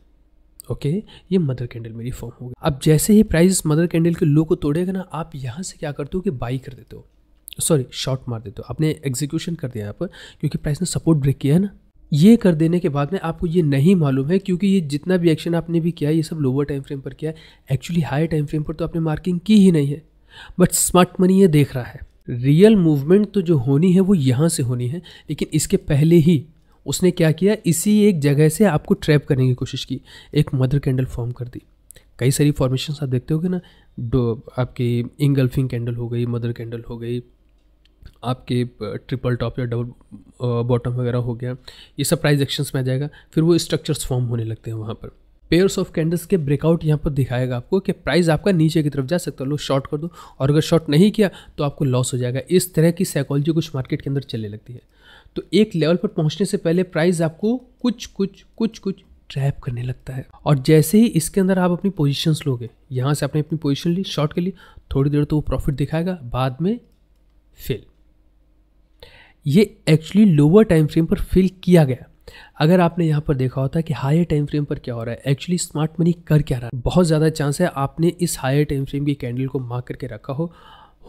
ओके ये मदर कैंडल मेरी फॉर्म होगी अब जैसे ही प्राइस मदर कैंडल के लो को तोड़ेगा ना आप यहाँ से क्या करते हो कि बाई कर देते हो सॉरी शॉर्ट मार देते हो आपने एग्जीक्यूशन कर दिया यहाँ पर क्योंकि प्राइस ने सपोर्ट ब्रेक किया है ना ये कर देने के बाद में आपको ये नहीं मालूम है क्योंकि ये जितना भी एक्शन आपने भी किया ये सब लोअर टाइम फ्रेम पर किया है एक्चुअली हाई टाइम फ्रेम पर तो आपने मार्किंग की ही नहीं है बट स्मार्ट मनी ये देख रहा है रियल मूवमेंट तो जो होनी है वो यहाँ से होनी है लेकिन इसके पहले ही उसने क्या किया इसी एक जगह से आपको ट्रैप करने की कोशिश की एक मदर कैंडल फॉर्म कर दी कई सारी फॉर्मेशन आप देखते हो ना डो आपकी इंगल्फिंग कैंडल हो गई मदर कैंडल हो गई आपके ट्रिपल टॉप या डबल बॉटम वगैरह हो गया ये सब प्राइज एक्शंस में आ जाएगा फिर वो स्ट्रक्चर्स फॉर्म होने लगते हैं वहाँ पर पेयर्स ऑफ कैंडल्स के ब्रेकआउट यहाँ पर दिखाएगा आपको कि प्राइस आपका नीचे की तरफ जा सकता है लो शॉर्ट कर दो और अगर शॉर्ट नहीं किया तो आपको लॉस हो जाएगा इस तरह की साइकोलॉजी कुछ मार्केट के अंदर चलने लगती है तो एक लेवल पर पहुँचने से पहले प्राइस आपको कुछ कुछ कुछ कुछ ट्रैप करने लगता है और जैसे ही इसके अंदर आप अपनी पोजिशंस लोगे यहाँ से आपने अपनी पोजिशन ली शॉर्ट के लिए थोड़ी देर तो वो प्रॉफिट दिखाएगा बाद में फेल ये एक्चुअली लोअर टाइम फ्रेम पर फिल किया गया अगर आपने यहाँ पर देखा होता कि हायर टाइम फ्रेम पर क्या हो रहा है एक्चुअली स्मार्ट मनी कर क्या रहा है बहुत ज़्यादा चांस है आपने इस हायर टाइम फ्रेम की कैंडल को मार करके रखा हो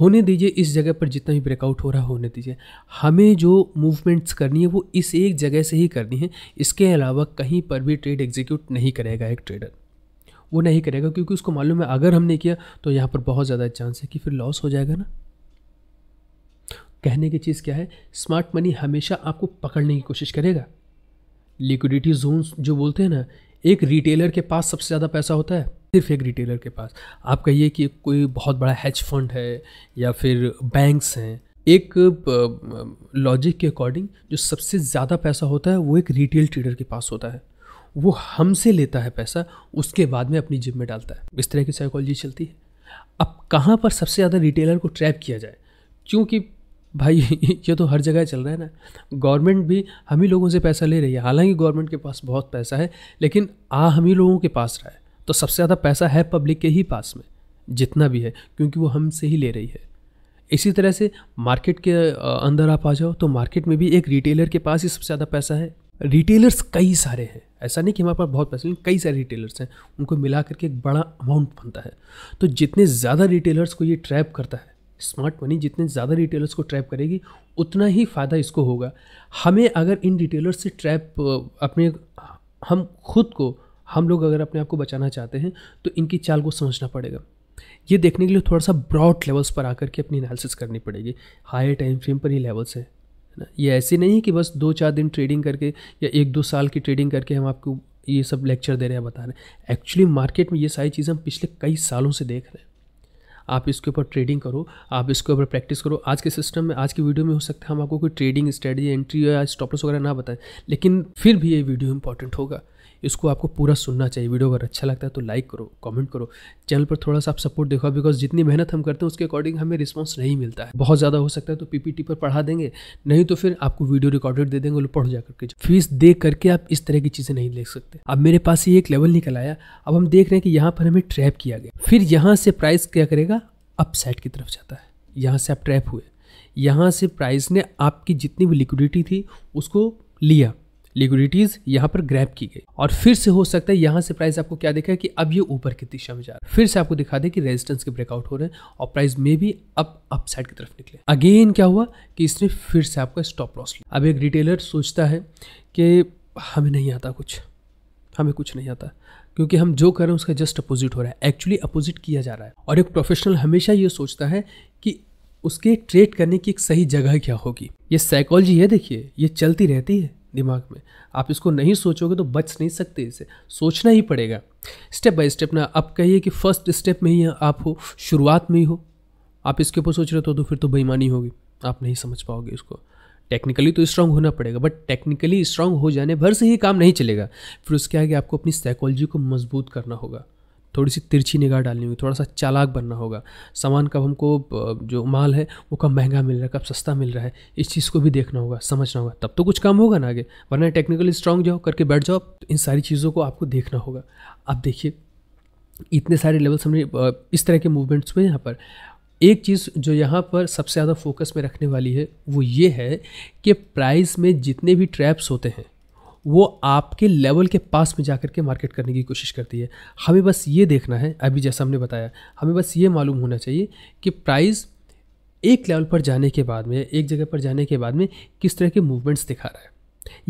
होने दीजिए इस जगह पर जितना भी ब्रेकआउट हो रहा है होने दीजिए हमें जो मूवमेंट्स करनी है वो इस एक जगह से ही करनी है इसके अलावा कहीं पर भी ट्रेड एग्जीक्यूट नहीं करेगा एक ट्रेडर वो नहीं करेगा क्योंकि उसको मालूम है अगर हमने किया तो यहाँ पर बहुत ज़्यादा चांस है कि फिर लॉस हो जाएगा ना कहने की चीज़ क्या है स्मार्ट मनी हमेशा आपको पकड़ने की कोशिश करेगा लिक्विडिटी जोन्स जो बोलते हैं ना एक रिटेलर के पास सबसे ज़्यादा पैसा होता है सिर्फ एक रिटेलर के पास आप कहिए कि कोई बहुत बड़ा हैच फंड है या फिर बैंक्स हैं एक लॉजिक के अकॉर्डिंग जो सबसे ज़्यादा पैसा होता है वो एक रिटेल ट्रेडर के पास होता है वो हमसे लेता है पैसा उसके बाद में अपनी जिम में डालता है इस तरह की साइकोलॉजी चलती है अब कहाँ पर सबसे ज़्यादा रिटेलर को ट्रैप किया जाए क्योंकि भाई ये तो हर जगह चल रहा है ना गवर्नमेंट भी हम ही लोगों से पैसा ले रही है हालांकि गवर्नमेंट के पास बहुत पैसा है लेकिन आ हम ही लोगों के पास रहा है तो सबसे ज़्यादा पैसा है पब्लिक के ही पास में जितना भी है क्योंकि वो हमसे ही ले रही है इसी तरह से मार्केट के अंदर आप आ जाओ तो मार्केट में भी एक रिटेलर के पास ही सबसे ज़्यादा पैसा है रिटेलर्स कई सारे हैं ऐसा नहीं कि हमारे पास बहुत पैसे लेकिन कई सारे रिटेलर्स हैं उनको मिला करके एक बड़ा अमाउंट बनता है तो जितने ज़्यादा रिटेलर्स को ये ट्रैप करता है स्मार्ट मनी जितने ज़्यादा रिटेलर्स को ट्रैप करेगी उतना ही फ़ायदा इसको होगा हमें अगर इन रिटेलर्स से ट्रैप अपने हम खुद को हम लोग अगर अपने आप को बचाना चाहते हैं तो इनकी चाल को समझना पड़ेगा ये देखने के लिए थोड़ा सा ब्रॉड लेवल्स पर आकर के अपनी एनालिसिस करनी पड़ेगी हायर टाइम फ्रेम पर ही लेवल्स है ना ये ऐसे नहीं है कि बस दो चार दिन ट्रेडिंग करके या एक दो साल की ट्रेडिंग करके हम आपको ये सब लेक्चर दे रहे हैं बता रहे हैं एक्चुअली मार्केट में ये सारी चीज़ें हम पिछले कई सालों से देख रहे हैं आप इसके ऊपर ट्रेडिंग करो आप इसके ऊपर प्रैक्टिस करो आज के सिस्टम में आज की वीडियो में हो सकता है हम आपको कोई ट्रेडिंग स्ट्रेटजी एंट्री या स्टॉपर्स वगैरह ना बताएं लेकिन फिर भी ये वीडियो इंपॉर्टेंट होगा इसको आपको पूरा सुनना चाहिए वीडियो अगर अच्छा लगता है तो लाइक करो कमेंट करो चैनल पर थोड़ा सा आप सपोर्ट देखो बिकॉज जितनी मेहनत हम करते हैं उसके अकॉर्डिंग हमें रिस्पॉन्स नहीं मिलता है बहुत ज़्यादा हो सकता है तो पीपीटी पर पढ़ा देंगे नहीं तो फिर आपको वीडियो रिकॉर्डेड दे देंगे पढ़ जा करके फीस दे करके आप इस तरह की चीज़ें नहीं देख सकते अब मेरे पास ये एक लेवल निकल आया अब हम देख रहे हैं कि यहाँ पर हमें ट्रैप किया गया फिर यहाँ से प्राइस क्या करेगा अपसाइड की तरफ जाता है यहाँ से आप ट्रैप हुए यहाँ से प्राइस ने आपकी जितनी भी लिक्विडिटी थी उसको लिया लिक्विडिटीज यहाँ पर ग्रैप की गई और फिर से हो सकता है यहाँ से प्राइस आपको क्या देखा है कि अब ये ऊपर की दिशा में जा रहा है फिर से आपको दिखा दे कि रेजिस्टेंस के ब्रेकआउट हो रहे हैं और प्राइस में भी अब अपसाइड की तरफ निकले अगेन क्या हुआ कि इसने फिर से आपका स्टॉप लॉस लिया अब एक रिटेलर सोचता है कि हमें नहीं आता कुछ हमें कुछ नहीं आता क्योंकि हम जो कर रहे हैं उसका जस्ट अपोजिट हो रहा है एक्चुअली अपोजिट किया जा रहा है और एक प्रोफेशनल हमेशा ये सोचता है कि उसके ट्रेड करने की एक सही जगह क्या होगी ये साइकोलॉजी है देखिए ये चलती रहती है दिमाग में आप इसको नहीं सोचोगे तो बच नहीं सकते इसे सोचना ही पड़ेगा स्टेप बाय स्टेप ना आप कहिए कि फर्स्ट स्टेप में ही आप हो शुरुआत में ही हो आप इसके ऊपर सोच रहे हो तो, तो फिर तो बेईमानी होगी आप नहीं समझ पाओगे इसको टेक्निकली तो स्ट्रांग होना पड़ेगा बट टेक्निकली स्ट्रांग हो जाने भर से ही काम नहीं चलेगा फिर उसके आगे आपको अपनी साइकोलॉजी को मजबूत करना होगा थोड़ी सी तिरछी निगाह डालनी होगी थोड़ा सा चालाक बनना होगा सामान कब हमको जो माल है वो कब महंगा मिल रहा है कब सस्ता मिल रहा है इस चीज़ को भी देखना होगा समझना होगा तब तो कुछ काम होगा ना आगे वरना टेक्निकली स्ट्रांग जाओ करके बैठ जाओ तो इन सारी चीज़ों को आपको देखना होगा आप देखिए इतने सारे लेवल्स हमने इस तरह के मूवमेंट्स में यहाँ पर एक चीज़ जो यहाँ पर सबसे ज़्यादा फोकस में रखने वाली है वो ये है कि प्राइस में जितने भी ट्रैप्स होते हैं वो आपके लेवल के पास में जा कर के मार्केट करने की कोशिश करती है हमें बस ये देखना है अभी जैसा हमने बताया हमें बस ये मालूम होना चाहिए कि प्राइस एक लेवल पर जाने के बाद में एक जगह पर जाने के बाद में किस तरह के मूवमेंट्स दिखा रहा है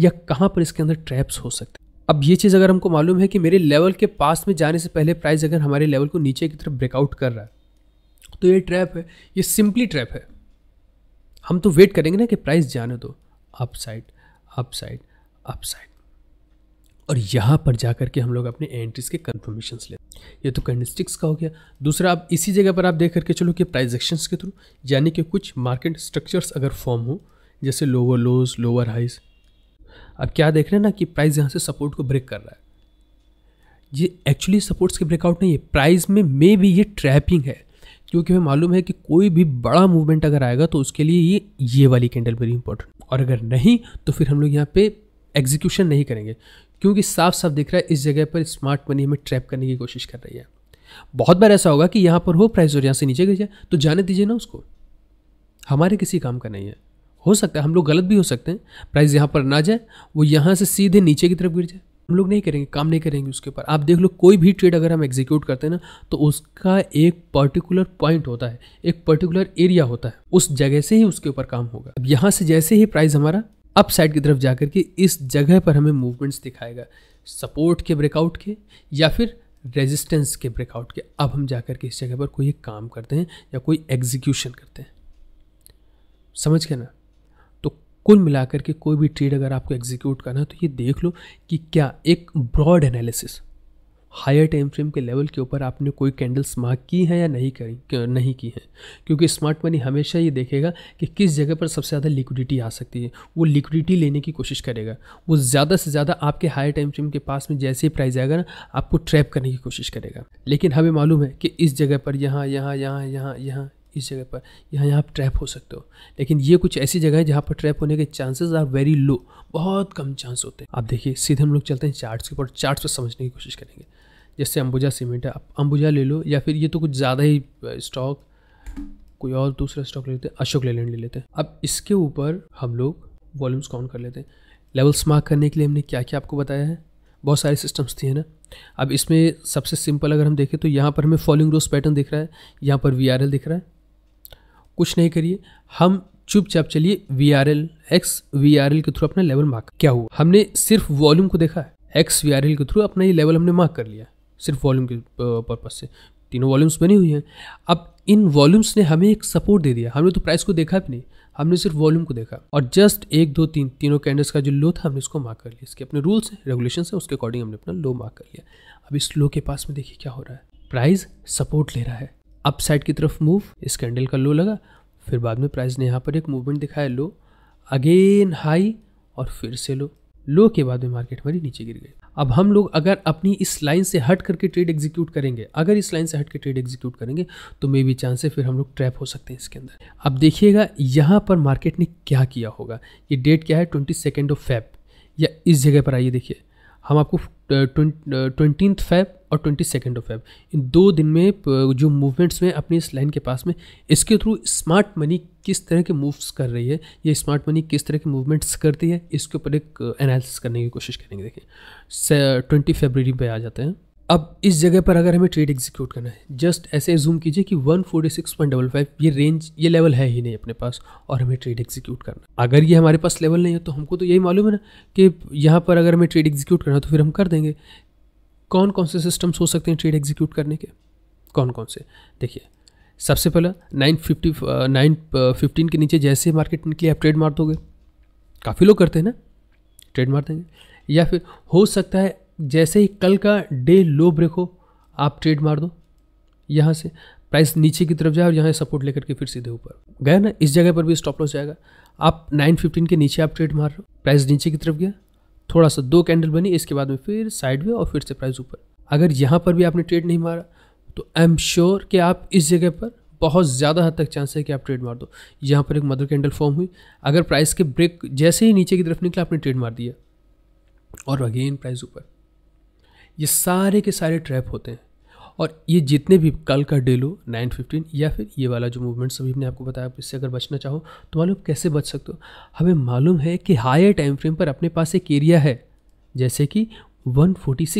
या कहाँ पर इसके अंदर ट्रैप्स हो सकते हैं अब ये चीज़ अगर हमको मालूम है कि मेरे लेवल के पास में जाने से पहले प्राइस अगर हमारे लेवल को नीचे की तरफ ब्रेकआउट कर रहा है तो ये ट्रैप है ये सिंपली ट्रैप है हम तो वेट करेंगे ना कि प्राइस जाने दो upside upside upside और यहाँ पर जा कर के हम लोग अपने एंट्रीज के कन्फर्मेशन लेते ये तो कैंडस्टिक्स का हो गया दूसरा आप इसी जगह पर आप देख करके चलो कि प्राइजेक्शन के थ्रू यानी कि कुछ मार्केट स्ट्रक्चर्स अगर फॉर्म हो जैसे लोअर लोज लोअर हाइज अब क्या देख रहे हैं ना कि प्राइस यहाँ से सपोर्ट को ब्रेक कर रहा है ये एक्चुअली सपोर्ट्स के ब्रेकआउट नहीं है प्राइस में मे भी ये ट्रैपिंग है क्योंकि हमें मालूम है कि कोई भी बड़ा मूवमेंट अगर आएगा तो उसके लिए ये ये वाली कैंडल वेरी इंपॉर्टेंट और अगर नहीं तो फिर हम लोग यहाँ पे एग्जीक्यूशन नहीं करेंगे क्योंकि साफ साफ दिख रहा है इस जगह पर स्मार्ट मनी हमें ट्रैप करने की कोशिश कर रही है बहुत बार ऐसा होगा कि यहाँ पर हो प्राइस और यहाँ से नीचे गिर जाए तो जाने दीजिए ना उसको हमारे किसी काम का नहीं है हो सकता है हम लोग गलत भी हो सकते हैं प्राइस यहाँ पर ना जाए वो यहाँ से सीधे नीचे की तरफ गिर जाए हम लोग नहीं करेंगे काम नहीं करेंगे उसके ऊपर आप देख लो कोई भी ट्रेड अगर हम एग्जीक्यूट करते हैं ना तो उसका एक पर्टिकुलर पॉइंट होता है एक पर्टिकुलर एरिया होता है उस जगह से ही उसके ऊपर काम होगा अब यहाँ से जैसे ही प्राइस हमारा अप साइड की तरफ जाकर के इस जगह पर हमें मूवमेंट्स दिखाएगा सपोर्ट के ब्रेकआउट के या फिर रेजिस्टेंस के ब्रेकआउट के अब हम जाकर के इस जगह पर कोई काम करते हैं या कोई एग्जीक्यूशन करते हैं समझ के ना तो कुल मिलाकर के कोई भी ट्रेड अगर आपको एग्जीक्यूट करना है तो ये देख लो कि क्या एक broad analysis higher time frame के लेवल के ऊपर आपने कोई कैंडल्स मार्क की हैं या नहीं करी नहीं की हैं क्योंकि स्मार्ट मनी हमेशा ये देखेगा कि किस जगह पर सबसे ज़्यादा लिक्विडिटी आ सकती है वो लिक्विडिटी लेने की कोशिश करेगा वो ज़्यादा से ज़्यादा आपके हायर टाइम फ्रेम के पास में जैसे ही प्राइस आएगा ना आपको ट्रैप करने की कोशिश करेगा लेकिन हमें मालूम है कि इस जगह पर यहाँ यहाँ यहाँ यहाँ यहाँ इस जगह पर यहाँ यहाँ आप ट्रैप हो सकते हो लेकिन ये कुछ ऐसी जगह है जहाँ पर ट्रैप होने के चांसेस आर वेरी लो बहुत कम चांस होते हैं आप देखिए सीधे हम लोग चलते हैं चार्ट्स के ऊपर चार्ट्स पर समझने की कोशिश करेंगे जैसे अंबुजा सीमेंट है आप अंबुजा ले लो या फिर ये तो कुछ ज़्यादा ही स्टॉक कोई और दूसरा स्टॉक ले लेते हैं अशोक लेलैंड ले लेते हैं अब इसके ऊपर हम लोग वॉल्यूम्स काउंट कर लेते हैं लेवल्स मार्क करने के लिए हमने क्या क्या आपको बताया है बहुत सारे सिस्टम्स थे ना अब इसमें सबसे सिंपल अगर हम देखें तो यहाँ पर हमें फॉलोइंग रोज पैटर्न दिख रहा है यहाँ पर वी दिख रहा है कुछ नहीं करिए हम चुपचाप चलिए V R L X V R L के थ्रू अपना लेवल मार्क क्या हुआ हमने सिर्फ वॉल्यूम को देखा है एक्स वी आर एल के थ्रू अपना ये लेवल हमने मार्क कर लिया सिर्फ वॉल्यूम के पर्पज से तीनों वॉल्यूम्स बनी हुई हैं अब इन वॉल्यूम्स ने हमें एक सपोर्ट दे दिया हमने तो प्राइस को देखा भी नहीं हमने सिर्फ वॉल्यूम को देखा और जस्ट एक दो तीन तीनों कैंडल्स का जो लो था हमने इसको मार्क कर लिया इसके अपने रूल्स हैं रेगुलेशन है उसके अकॉर्डिंग हमने अपना लो मार्क कर लिया अब इस लो के पास में देखिए क्या हो रहा है प्राइस सपोर्ट ले रहा है अप साइड की तरफ मूव इस कैंडल का लो लगा फिर बाद में प्राइस ने यहाँ पर एक मूवमेंट दिखाया लो अगेन हाई और फिर से लो लो के बाद में मार्केट हमारी नीचे गिर गई अब हम लोग अगर अपनी इस लाइन से हट करके ट्रेड एग्जीक्यूट करेंगे अगर इस लाइन से हट के ट्रेड एग्जीक्यूट करेंगे तो मे बी चांस है फिर हम लोग ट्रैप हो सकते हैं इसके अंदर अब देखिएगा यहाँ पर मार्केट ने क्या किया होगा ये डेट क्या है ट्वेंटी सेकेंड ऑफ फैप या इस जगह पर आइए देखिए हम आपको ट्वेंटीन फैब और ट्वेंटी सेकेंड ऑफ फैब इन दो दिन में जो मूवमेंट्स में अपनी इस लाइन के पास में इसके थ्रू स्मार्ट मनी किस तरह के मूव्स कर रही है या स्मार्ट मनी किस तरह के मूवमेंट्स करती है इसके ऊपर एक एनालिसिस करने की कोशिश करेंगे देखें ट्वेंटी फेबररी पे आ जाते हैं अब इस जगह पर अगर हमें ट्रेड एग्जीक्यूट करना है जस्ट ऐसे जूम कीजिए कि 146.55 ये रेंज ये लेवल है ही नहीं अपने पास और हमें ट्रेड एग्जीक्यूट करना अगर ये हमारे पास लेवल नहीं है तो हमको तो यही मालूम है ना कि यहाँ पर अगर हमें ट्रेड एग्जीक्यूट करना है तो फिर हम कर देंगे कौन कौन से सिस्टम्स हो सकते हैं ट्रेड एग्जीक्यूट करने के कौन कौन से देखिए सबसे पहला नाइन फिफ्टी नाइन फिफ्टीन के नीचे जैसे मार्केट निकली आप ट्रेड मार दोगे काफ़ी लोग करते हैं ना ट्रेड मार देंगे या फिर हो सकता है जैसे ही कल का डे लो ब्रेक हो आप ट्रेड मार दो यहाँ से प्राइस नीचे की तरफ जाए और यहाँ सपोर्ट लेकर के फिर सीधे ऊपर गया ना इस जगह पर भी स्टॉप लॉस जाएगा आप 915 के नीचे आप ट्रेड मार रहे हो प्राइस नीचे की तरफ गया थोड़ा सा दो कैंडल बनी इसके बाद में फिर साइड में और फिर से प्राइस ऊपर अगर यहाँ पर भी आपने ट्रेड नहीं मारा तो आई एम श्योर कि आप इस जगह पर बहुत ज़्यादा हद तक चांस है कि आप ट्रेड मार दो यहाँ पर एक मदर कैंडल फॉर्म हुई अगर प्राइस के ब्रेक जैसे ही नीचे की तरफ निकला आपने ट्रेड मार दिया और अगेन प्राइस ऊपर ये सारे के सारे ट्रैप होते हैं और ये जितने भी कल का डेलो नाइन फिफ्टीन या फिर ये वाला जो मूवमेंट अभी हमने आपको बताया आप इससे अगर बचना चाहो तो मालूम कैसे बच सकते हो हमें मालूम है कि हायर टाइम फ्रेम पर अपने पास एक एरिया है जैसे कि 146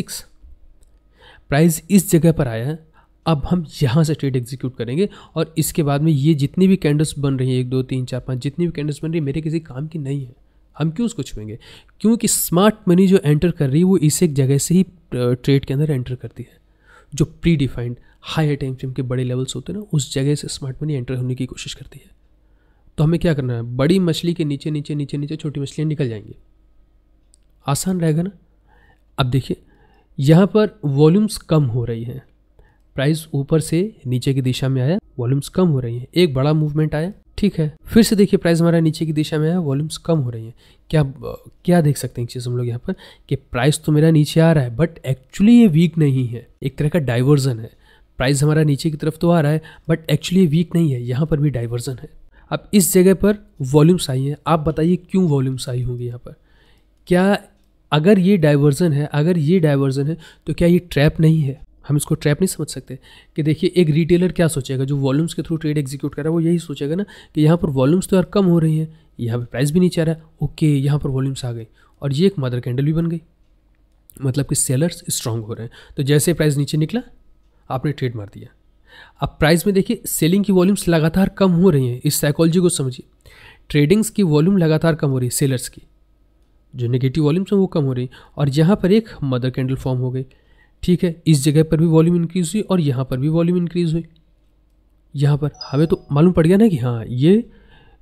प्राइस इस जगह पर आया है अब हम यहाँ से ट्रेड एग्जीक्यूट करेंगे और इसके बाद में ये जितनी भी कैंडल्स बन रही है एक दो तीन चार पाँच जितनी भी कैंडल्स बन रही है मेरे किसी काम की नहीं है हम क्यों उसको छुएंगे क्योंकि स्मार्ट मनी जो एंटर कर रही है वो इस एक जगह से ही ट्रेड के अंदर एंटर करती है जो pre defined higher time frame के बड़े लेवल्स होते हैं ना उस जगह से स्मार्ट मनी एंटर होने की कोशिश करती है तो हमें क्या करना है बड़ी मछली के नीचे नीचे नीचे नीचे छोटी मछलियाँ निकल जाएंगी आसान रहेगा ना अब देखिए यहाँ पर वॉल्यूम्स कम हो रही हैं प्राइस ऊपर से नीचे की दिशा में आया वॉल्यूम्स कम हो रही हैं एक बड़ा मूवमेंट आया ठीक है फिर से देखिए प्राइस हमारा नीचे की दिशा में है वॉल्यूम्स कम हो रही हैं क्या क्या देख सकते हैं एक चीज़ हम लोग यहाँ पर कि प्राइस तो मेरा नीचे आ रहा है बट एक्चुअली ये वीक नहीं है एक तरह का डाइवर्जन है प्राइस हमारा नीचे की तरफ तो आ रहा है बट एक्चुअली ये वीक नहीं है यहाँ पर भी डाइवर्जन है अब इस जगह पर वॉल्यूम्स आई हैं आप बताइए क्यों वॉल्यूम्स आई होंगी यहाँ पर क्या अगर ये डाइवर्जन है अगर ये डाइवर्जन है तो क्या ये ट्रैप नहीं है हम इसको ट्रैप नहीं समझ सकते कि देखिए एक रिटेलर क्या सोचेगा जो वॉल्यूम्स के थ्रू ट्रेड एग्जीक्यूट कर रहा है वो यही सोचेगा ना कि यहाँ पर वॉल्यूम्स तो यार कम हो रही हैं यहाँ पर प्राइस भी नीचे आ रहा है ओके यहाँ पर वॉल्यूम्स आ गए और ये एक मदर कैंडल भी बन गई मतलब कि सेलर्स स्ट्रांग हो रहे हैं तो जैसे प्राइस नीचे निकला आपने ट्रेड मार दिया अब प्राइस में देखिए सेलिंग की वॉल्यूम्स लगातार कम हो रही हैं इस साइकोलॉजी को समझिए ट्रेडिंग्स की वॉल्यूम लगातार कम हो रही है सेलर्स की जो नेगेटिव वॉल्यूम्स हैं वो कम हो रही और यहाँ पर एक मदर कैंडल फॉर्म हो गई ठीक है इस जगह पर भी वॉल्यूम इंक्रीज़ हुई और यहाँ पर भी वॉल्यूम इंक्रीज़ हुई यहाँ पर हमें तो मालूम पड़ गया ना कि हाँ ये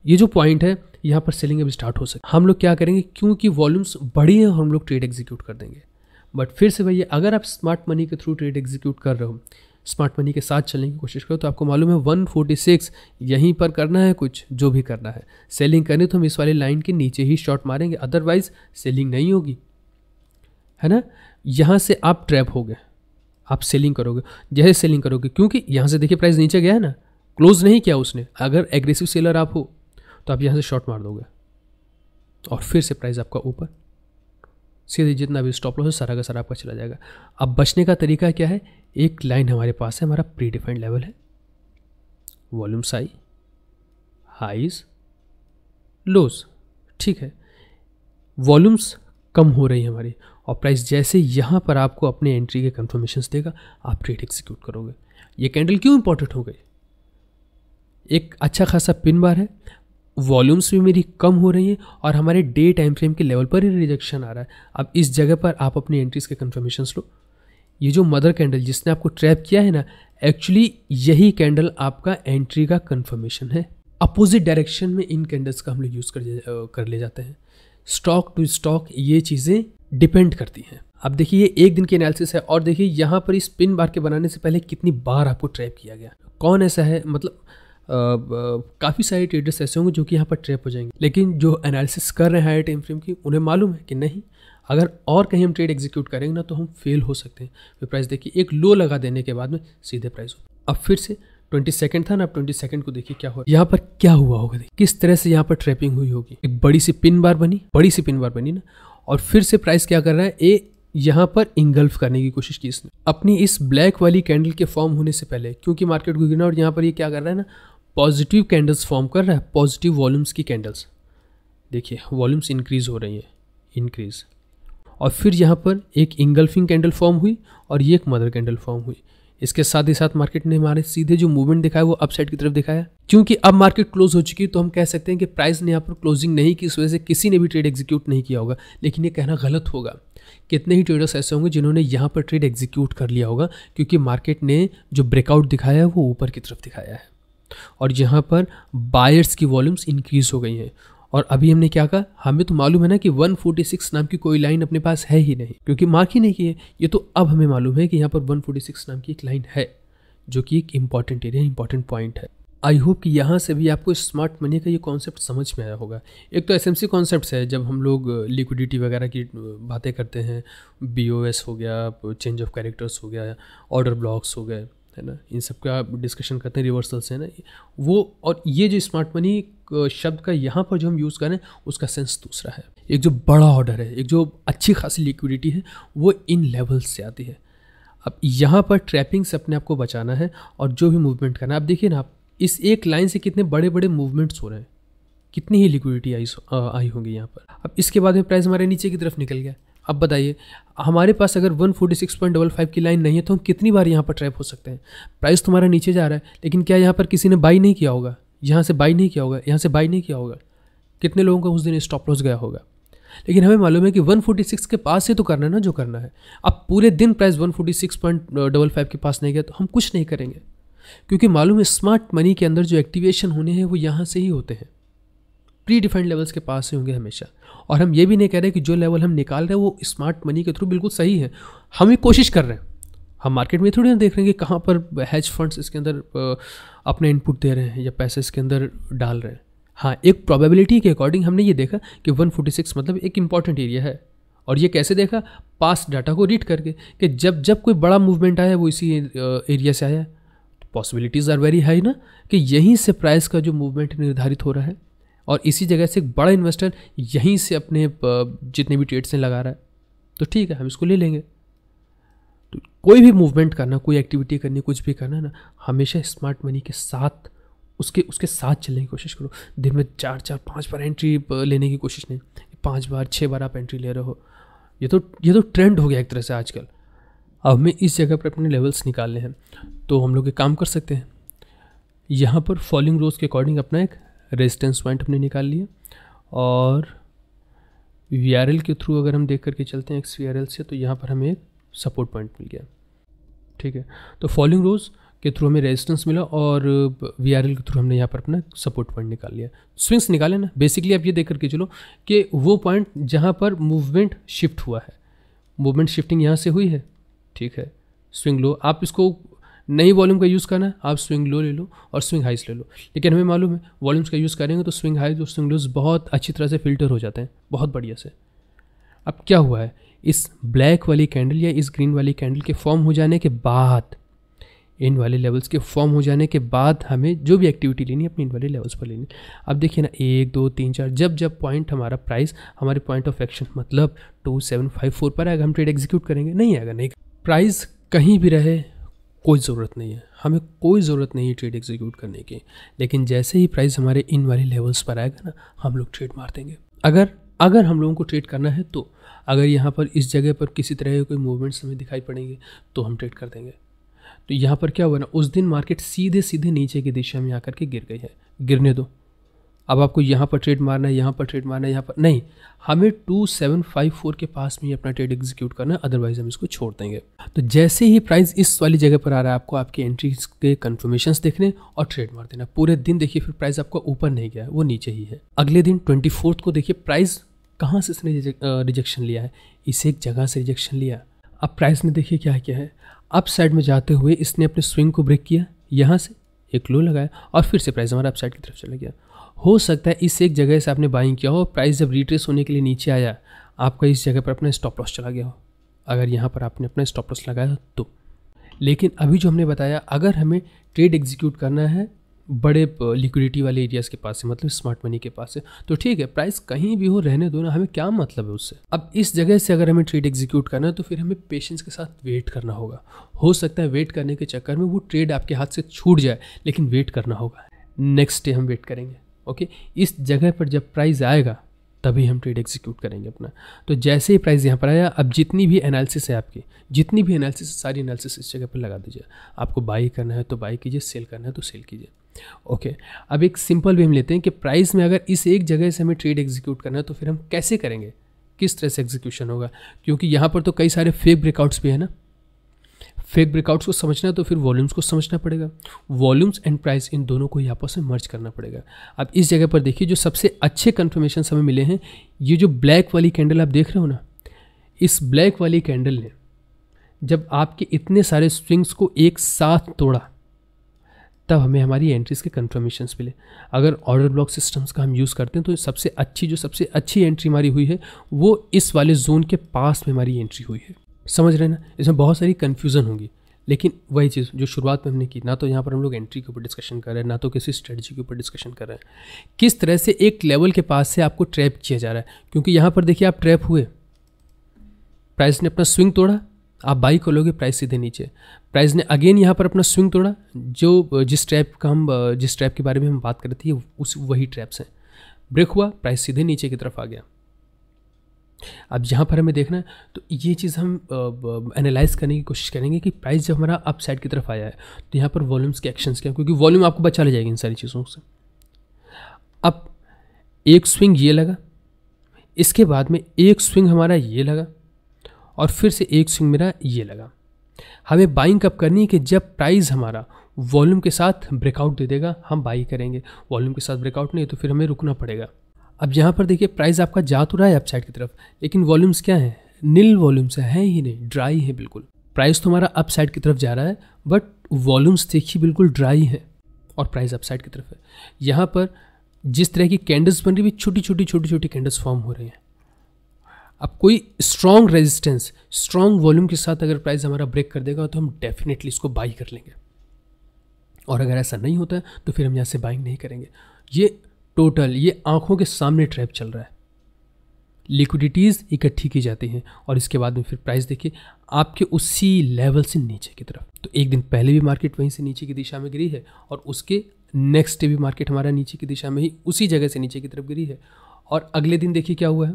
ये जो पॉइंट है यहाँ पर सेलिंग अब स्टार्ट हो सके हम लोग क्या करेंगे क्योंकि वॉल्यूम्स बढ़ी हैं और हम लोग ट्रेड एग्जीक्यूट कर देंगे बट फिर से भैया अगर आप स्मार्ट मनी के थ्रू ट्रेड एग्जीक्यूट कर रहे हो स्मार्ट मनी के साथ चलने की कोशिश करो तो आपको मालूम है 146 यहीं पर करना है कुछ जो भी करना है सेलिंग करने तो हम इस वाली लाइन के नीचे ही शॉर्ट मारेंगे अदरवाइज सेलिंग नहीं होगी है ना यहाँ से आप ट्रैप हो गए आप सेलिंग करोगे जैसे सेलिंग करोगे क्योंकि यहाँ से देखिए प्राइस नीचे गया है ना क्लोज नहीं किया उसने अगर एग्रेसिव सेलर आप हो तो आप यहाँ से शॉर्ट मार दोगे और फिर से प्राइस आपका ऊपर सीधे जितना भी स्टॉप लॉस है सारा का सारा आपका चला जाएगा अब बचने का तरीका क्या है एक लाइन हमारे पास है हमारा प्री डिफाइंड लेवल है वॉल्यूम साई हाइज लोज ठीक है वॉल्यूम्स कम हो रही है हमारी और प्राइस जैसे यहाँ पर आपको अपने एंट्री के कन्फर्मेशन देगा आप ट्रेड एक्सिक्यूट करोगे ये कैंडल क्यों इंपॉर्टेंट हो गई एक अच्छा खासा पिन बार है वॉल्यूम्स भी मेरी कम हो रही हैं और हमारे डे टाइम फ्रेम के लेवल पर ही रिजेक्शन आ रहा है अब इस जगह पर आप अपनी एंट्रीज के कन्फर्मेशन लो ये जो मदर कैंडल जिसने आपको ट्रैप किया है ना एक्चुअली यही कैंडल आपका एंट्री का कन्फर्मेशन है अपोजिट डायरेक्शन में इन कैंडल्स का हम लोग यूज़ कर ले जाते हैं स्टॉक टू स्टॉक ये चीज़ें डिपेंड करती हैं अब देखिए ये एक दिन की एनालिसिस है और देखिए यहाँ पर इस पिन बार के बनाने से पहले कितनी बार आपको ट्रैप किया गया कौन ऐसा है मतलब काफ़ी सारे ट्रेडर्स ऐसे होंगे जो कि यहाँ पर ट्रैप हो जाएंगे लेकिन जो एनालिसिस कर रहे हैं हाई टाइम फ्रेम की उन्हें मालूम है कि नहीं अगर और कहीं हम ट्रेड एग्जीक्यूट करेंगे ना तो हम फेल हो सकते हैं फिर प्राइस देखिए एक लो लगा देने के बाद में सीधे प्राइस हो अब फिर से ट्वेंटी सेकंड था ना आप ट्वेंटी सेकंड को देखिए क्या हो यहाँ पर क्या हुआ होगा किस तरह से यहाँ पर ट्रैपिंग हुई होगी एक बड़ी सी पिन बार बनी बड़ी सी पिन बार बनी ना और फिर से प्राइस क्या कर रहा है ए यहाँ पर इंगल्फ करने की कोशिश की इसने अपनी इस ब्लैक वाली कैंडल के फॉर्म होने से पहले क्योंकि मार्केट को गिरना और यहाँ पर ये यह क्या कर रहा है ना पॉजिटिव कैंडल्स फॉर्म कर रहा है पॉजिटिव वॉल्यूम्स की कैंडल्स देखिए वॉल्यूम्स इंक्रीज़ हो रही है इंक्रीज़ और फिर यहाँ पर एक इंगल्फिंग कैंडल फॉर्म हुई और ये एक मदर कैंडल फॉर्म हुई इसके साथ ही साथ मार्केट ने हमारे सीधे जो मूवमेंट दिखाया वो अपसाइड की तरफ दिखाया क्योंकि अब मार्केट क्लोज हो चुकी है तो हम कह सकते हैं कि प्राइस ने यहाँ पर क्लोजिंग नहीं की इस वजह से किसी ने भी ट्रेड एग्जीक्यूट नहीं किया होगा लेकिन ये कहना गलत होगा कितने ही ट्रेडर्स ऐसे होंगे जिन्होंने यहाँ पर ट्रेड एग्जीक्यूट कर लिया होगा क्योंकि मार्केट ने जो ब्रेकआउट दिखाया है वो ऊपर की तरफ दिखाया है और यहाँ पर बायर्स की वॉल्यूम्स इंक्रीज़ हो गई हैं और अभी हमने क्या कहा हमें तो मालूम है ना कि 146 नाम की कोई लाइन अपने पास है ही नहीं क्योंकि मार्क ही नहीं की है ये तो अब हमें मालूम है कि यहाँ पर 146 नाम की एक लाइन है जो कि एक इम्पॉर्टेंट एरिया इंपॉर्टेंट पॉइंट है आई होप कि यहाँ से भी आपको स्मार्ट मनी का ये कॉन्सेप्ट समझ में आया होगा एक तो एस एम कॉन्सेप्ट्स है जब हम लोग लिक्विडिटी वगैरह की बातें करते हैं बी हो गया चेंज ऑफ कैरेक्टर्स हो गया ऑर्डर ब्लॉक्स हो गए है ना इन सब का आप डिस्कशन करते हैं रिवर्सल्स है ना वो और ये जो स्मार्ट मनी शब्द का यहाँ पर जो हम यूज़ करें उसका सेंस दूसरा है एक जो बड़ा ऑर्डर है एक जो अच्छी खासी लिक्विडिटी है वो इन लेवल्स से आती है अब यहाँ पर ट्रैपिंग से अपने आप को बचाना है और जो भी मूवमेंट करना है आप देखिए ना आप इस एक लाइन से कितने बड़े बड़े मूवमेंट्स हो रहे हैं कितनी ही लिक्विडिटी आई आई होंगी यहाँ पर अब इसके बाद में प्राइस हमारे नीचे की तरफ निकल गया अब बताइए हमारे पास अगर one forty six point double five की लाइन नहीं है तो हम कितनी बार यहाँ पर ट्रैप हो सकते हैं प्राइस तुम्हारा नीचे जा रहा है लेकिन क्या यहाँ पर किसी ने बाई नहीं किया होगा यहाँ से बाई नहीं किया होगा यहाँ से बाई नहीं किया होगा कितने लोगों का उस दिन स्टॉप लॉस गया होगा लेकिन हमें मालूम है कि 146 के पास से तो करना है ना जो करना है अब पूरे दिन प्राइस 146.55 के पास नहीं गया तो हम कुछ नहीं करेंगे क्योंकि मालूम है स्मार्ट मनी के अंदर जो एक्टिवेशन होने हैं वो यहाँ से ही होते हैं प्री डिफाइंड लेवल्स के पास ही होंगे हमेशा और हम ये भी नहीं कह रहे कि जो लेवल हम निकाल रहे हैं वो स्मार्ट मनी के थ्रू बिल्कुल सही है हम ये कोशिश कर रहे हैं हम मार्केट में थोड़ी ना देख रहे हैं कि कहाँ पर हैज फंड्स इसके अंदर अपने इनपुट दे रहे हैं या पैसे इसके अंदर डाल रहे हैं हाँ एक प्रोबेबिलिटी के अकॉर्डिंग हमने ये देखा कि 146 मतलब एक इम्पॉर्टेंट एरिया है और ये कैसे देखा पास डाटा को रीड करके कि जब जब कोई बड़ा मूवमेंट आया वो इसी एरिया से आया पॉसिबिलिटीज़ आर वेरी हाई ना कि यहीं से प्राइस का जो मूवमेंट निर्धारित हो रहा है और इसी जगह से एक बड़ा इन्वेस्टर यहीं से अपने जितने भी ट्रेड्स हैं लगा रहा है तो ठीक है हम इसको ले लेंगे तो कोई भी मूवमेंट करना कोई एक्टिविटी करनी कुछ भी करना ना हमेशा स्मार्ट मनी के साथ उसके उसके साथ चलने की कोशिश करो दिन में चार चार पाँच बार एंट्री लेने की कोशिश नहीं पाँच बार छः बार आप एंट्री ले रहे हो ये तो ये तो ट्रेंड हो गया एक तरह से आजकल अब हमें इस जगह पर अपने लेवल्स निकालने हैं तो हम लोग ये काम कर सकते हैं यहाँ पर फॉलोइंग रोज के अकॉर्डिंग अपना एक रेजिस्टेंस पॉइंट हमने निकाल लिया और वी के थ्रू अगर हम देख करके चलते हैं एक्स वी से तो यहाँ पर हमें एक सपोर्ट पॉइंट मिल गया ठीक है तो फॉलोइंग रोज़ के थ्रू हमें रेजिस्टेंस मिला और वी के थ्रू हमने यहाँ पर अपना सपोर्ट पॉइंट निकाल लिया स्विंग्स निकाले ना बेसिकली आप ये देख करके चलो कि वो पॉइंट जहाँ पर मूवमेंट शिफ्ट हुआ है मूवमेंट शिफ्टिंग यहाँ से हुई है ठीक है स्विंग लो आप इसको नई वॉल्यूम का यूज़ करना है आप स्विंग लो ले लो और स्विंग हाइस ले लो लेकिन हमें मालूम है वॉल्यूम्स का यूज़ करेंगे तो स्विंग हाइज और स्विंग लोज बहुत अच्छी तरह से फिल्टर हो जाते हैं बहुत बढ़िया से अब क्या हुआ है इस ब्लैक वाली कैंडल या इस ग्रीन वाली कैंडल के फॉर्म हो जाने के बाद इन वाले लेवल्स के फॉर्म हो जाने के बाद हमें जो भी एक्टिविटी लेनी है अपनी इन वाले लेवल्स पर लेनी अब देखिए ना एक दो तीन चार जब जब पॉइंट हमारा प्राइस हमारे पॉइंट ऑफ एक्शन मतलब टू सेवन फाइव फोर पर आएगा हम ट्रेड एग्जीक्यूट करेंगे नहीं आएगा नहीं प्राइस कहीं भी रहे कोई ज़रूरत नहीं है हमें कोई ज़रूरत नहीं है ट्रेड एग्जीक्यूट करने की लेकिन जैसे ही प्राइस हमारे इन वाले लेवल्स पर आएगा ना हम लोग ट्रेड मार देंगे अगर अगर हम लोगों को ट्रेड करना है तो अगर यहाँ पर इस जगह पर किसी तरह के कोई मूवमेंट्स हमें दिखाई पड़ेंगे तो हम ट्रेड कर देंगे तो यहाँ पर क्या हुआ ना उस दिन मार्केट सीधे सीधे नीचे की दिशा में आकर के गिर गई है गिरने दो अब आपको यहाँ पर ट्रेड मारना है यहाँ पर ट्रेड मारना है यहाँ पर नहीं हमें टू सेवन फाइव फोर के पास में ही अपना ट्रेड एग्जीक्यूट करना है अदरवाइज हम इसको छोड़ देंगे तो जैसे ही प्राइस इस वाली जगह पर आ रहा है आपको आपके एंट्रीज के कन्फर्मेशन देखने और ट्रेड मार देना पूरे दिन देखिए फिर प्राइस आपका ऊपर नहीं गया वो नीचे ही है अगले दिन ट्वेंटी को देखिए प्राइस कहाँ से इसने रिजेक्शन लिया है इसे एक जगह से रिजेक्शन लिया अब प्राइस ने देखिए क्या क्या है अप साइड में जाते हुए इसने अपने स्विंग को ब्रेक किया यहाँ से एक लो लगाया और फिर से प्राइस हमारा अपसाइड की तरफ चला गया हो सकता है इस एक जगह से आपने बाइंग किया हो प्राइस जब रिट्रेस होने के लिए नीचे आया आपका इस जगह पर अपना स्टॉप लॉस चला गया हो अगर यहाँ पर आपने अपना स्टॉप लॉस लगाया तो लेकिन अभी जो हमने बताया अगर हमें ट्रेड एग्जीक्यूट करना है बड़े लिक्विडिटी वाले एरियाज़ के पास से मतलब स्मार्ट मनी के पास से तो ठीक है प्राइस कहीं भी हो रहने दो ना हमें क्या मतलब है उससे अब इस जगह से अगर हमें ट्रेड एग्जीक्यूट करना है तो फिर हमें पेशेंस के साथ वेट करना होगा हो सकता है वेट करने के चक्कर में वो ट्रेड आपके हाथ से छूट जाए लेकिन वेट करना होगा नेक्स्ट डे हम वेट करेंगे ओके इस जगह पर जब प्राइस आएगा तभी हम ट्रेड एग्जीक्यूट करेंगे अपना तो जैसे ही प्राइस यहाँ पर आया अब जितनी भी एनालिसिस है आपकी जितनी भी एनालिसिस सारी एनालिसिस इस जगह पर लगा दीजिए आपको बाई करना है तो बाई कीजिए सेल करना है तो सेल कीजिए ओके अब एक सिंपल वे हम लेते हैं कि प्राइस में अगर इस एक जगह से हमें ट्रेड एग्जीक्यूट करना है तो फिर हम कैसे करेंगे किस तरह से एग्जीक्यूशन होगा क्योंकि यहाँ पर तो कई सारे फेक ब्रेकआउट्स भी है ना फेक ब्रेकआउट्स को समझना है तो फिर वॉल्यूम्स को समझना पड़ेगा वॉल्यूम्स एंड प्राइस इन दोनों को ही आपस में मर्ज करना पड़ेगा अब इस जगह पर देखिए जो सबसे अच्छे कन्फर्मेशन हमें मिले हैं ये जो ब्लैक वाली कैंडल आप देख रहे हो ना इस ब्लैक वाली कैंडल ने जब आपके इतने सारे स्विंग्स को एक साथ तोड़ा तब हमें हमारी एंट्रीज़ के कन्फर्मेशन मिले अगर ऑर्डर ब्लॉक सिस्टम्स का हम यूज़ करते हैं तो सबसे अच्छी जो सबसे अच्छी एंट्री हमारी हुई है वो इस वाले जोन के पास में हमारी एंट्री हुई है समझ रहे ना इसमें बहुत सारी कन्फ्यूज़न होगी लेकिन वही चीज़ जो शुरुआत में हमने की ना तो यहाँ पर हम लोग एंट्री के ऊपर डिस्कशन कर रहे हैं ना तो किसी स्ट्रेटजी के ऊपर डिस्कशन कर रहे हैं किस तरह से एक लेवल के पास से आपको ट्रैप किया जा रहा है क्योंकि यहाँ पर देखिए आप ट्रैप हुए प्राइस ने अपना स्विंग तोड़ा आप बाई खोलोगे लोगे प्राइस सीधे नीचे प्राइस ने अगेन यहाँ पर अपना स्विंग तोड़ा जो जिस ट्रैप का हम जिस ट्रैप के बारे में हम बात कर रहे थे उस वही ट्रैप्स हैं ब्रेक हुआ प्राइस सीधे नीचे की तरफ आ गया अब यहाँ पर हमें देखना है तो ये चीज़ हम एनालाइज करने की कोशिश करेंगे कि प्राइस जब हमारा अप साइड की तरफ आया है तो यहाँ पर वॉल्यूम्स के एक्शंस क्या क्योंकि वॉल्यूम आपको बचा ले जाएगी इन सारी चीज़ों से अब एक स्विंग ये लगा इसके बाद में एक स्विंग हमारा ये लगा और फिर से एक स्विंग मेरा ये लगा हमें बाइंग कब करनी है कि जब प्राइस हमारा वॉल्यूम के साथ ब्रेकआउट दे देगा हम बाई करेंगे वॉल्यूम के साथ ब्रेकआउट नहीं तो फिर हमें रुकना पड़ेगा अब यहाँ पर देखिए प्राइस आपका जा तो रहा है अपसाइड की तरफ लेकिन वॉल्यूम्स क्या है नील वॉल्यूम्स हैं ही नहीं ड्राई है बिल्कुल प्राइस तो हमारा अपसाइड की तरफ जा रहा है बट वॉल्यूम्स देखिए बिल्कुल ड्राई है और प्राइस अपसाइड की तरफ है यहाँ पर जिस तरह की कैंडल्स बन रही हुई छोटी छोटी छोटी छोटी कैंडल्स फॉर्म हो रही हैं अब कोई स्ट्रॉन्ग रेजिस्टेंस स्ट्रॉन्ग वॉल्यूम के साथ अगर प्राइस हमारा ब्रेक कर देगा तो हम डेफिनेटली इसको बाई कर लेंगे और अगर ऐसा नहीं होता है तो फिर हम यहाँ से बाइंग नहीं करेंगे ये टोटल ये आंखों के सामने ट्रैप चल रहा है लिक्विडिटीज़ इकट्ठी की जाती हैं और इसके बाद में फिर प्राइस देखिए आपके उसी लेवल से नीचे की तरफ तो एक दिन पहले भी मार्केट वहीं से नीचे की दिशा में गिरी है और उसके नेक्स्ट डे भी मार्केट हमारा नीचे की दिशा में ही उसी जगह से नीचे की तरफ गिरी है और अगले दिन देखिए क्या हुआ है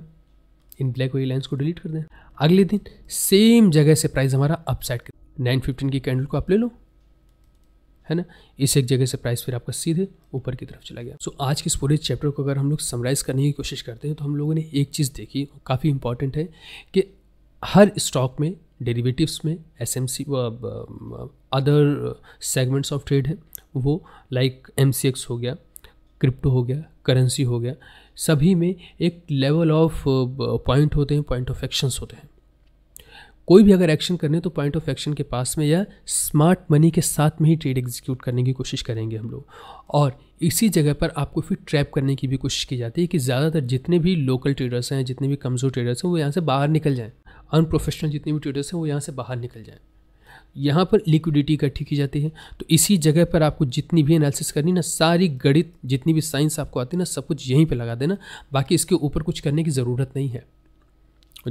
इन ब्लैक वे लाइन्स को डिलीट कर दें अगले दिन सेम जगह से प्राइस हमारा अपसाइड नाइन फिफ्टीन की कैंडल को आप ले लो है ना इस एक जगह से प्राइस फिर आपका सीधे ऊपर की तरफ चला गया सो so, आज के इस पूरे चैप्टर को अगर हम लोग समराइज करने की कोशिश करते हैं तो हम लोगों ने एक चीज़ देखी काफ़ी इंपॉर्टेंट है कि हर स्टॉक में डेरिवेटिव्स में S M C other segments of trade हैं वो लाइक एम सी एक्स हो गया क्रिप्टो हो गया करेंसी हो गया सभी में एक लेवल ऑफ पॉइंट होते हैं पॉइंट ऑफ एक्शंस होते हैं कोई भी अगर एक्शन करने तो पॉइंट ऑफ एक्शन के पास में या स्मार्ट मनी के साथ में ही ट्रेड एग्जीक्यूट करने की कोशिश करेंगे हम लोग और इसी जगह पर आपको फिर ट्रैप करने की भी कोशिश की जाती है कि ज़्यादातर जितने भी लोकल ट्रेडर्स हैं जितने भी कमज़ोर ट्रेडर्स हैं वो यहाँ से बाहर निकल जाएँ अनप्रोफेशनल जितने भी ट्रेडर्स हैं वो यहाँ से बाहर निकल जाएँ यहाँ पर लिक्विडिटी इकट्ठी की जाती है तो इसी जगह पर आपको जितनी भी एनालिसिस करनी ना सारी गणित जितनी भी साइंस आपको आती है ना सब कुछ यहीं पर लगा देना बाकी इसके ऊपर कुछ करने की ज़रूरत नहीं है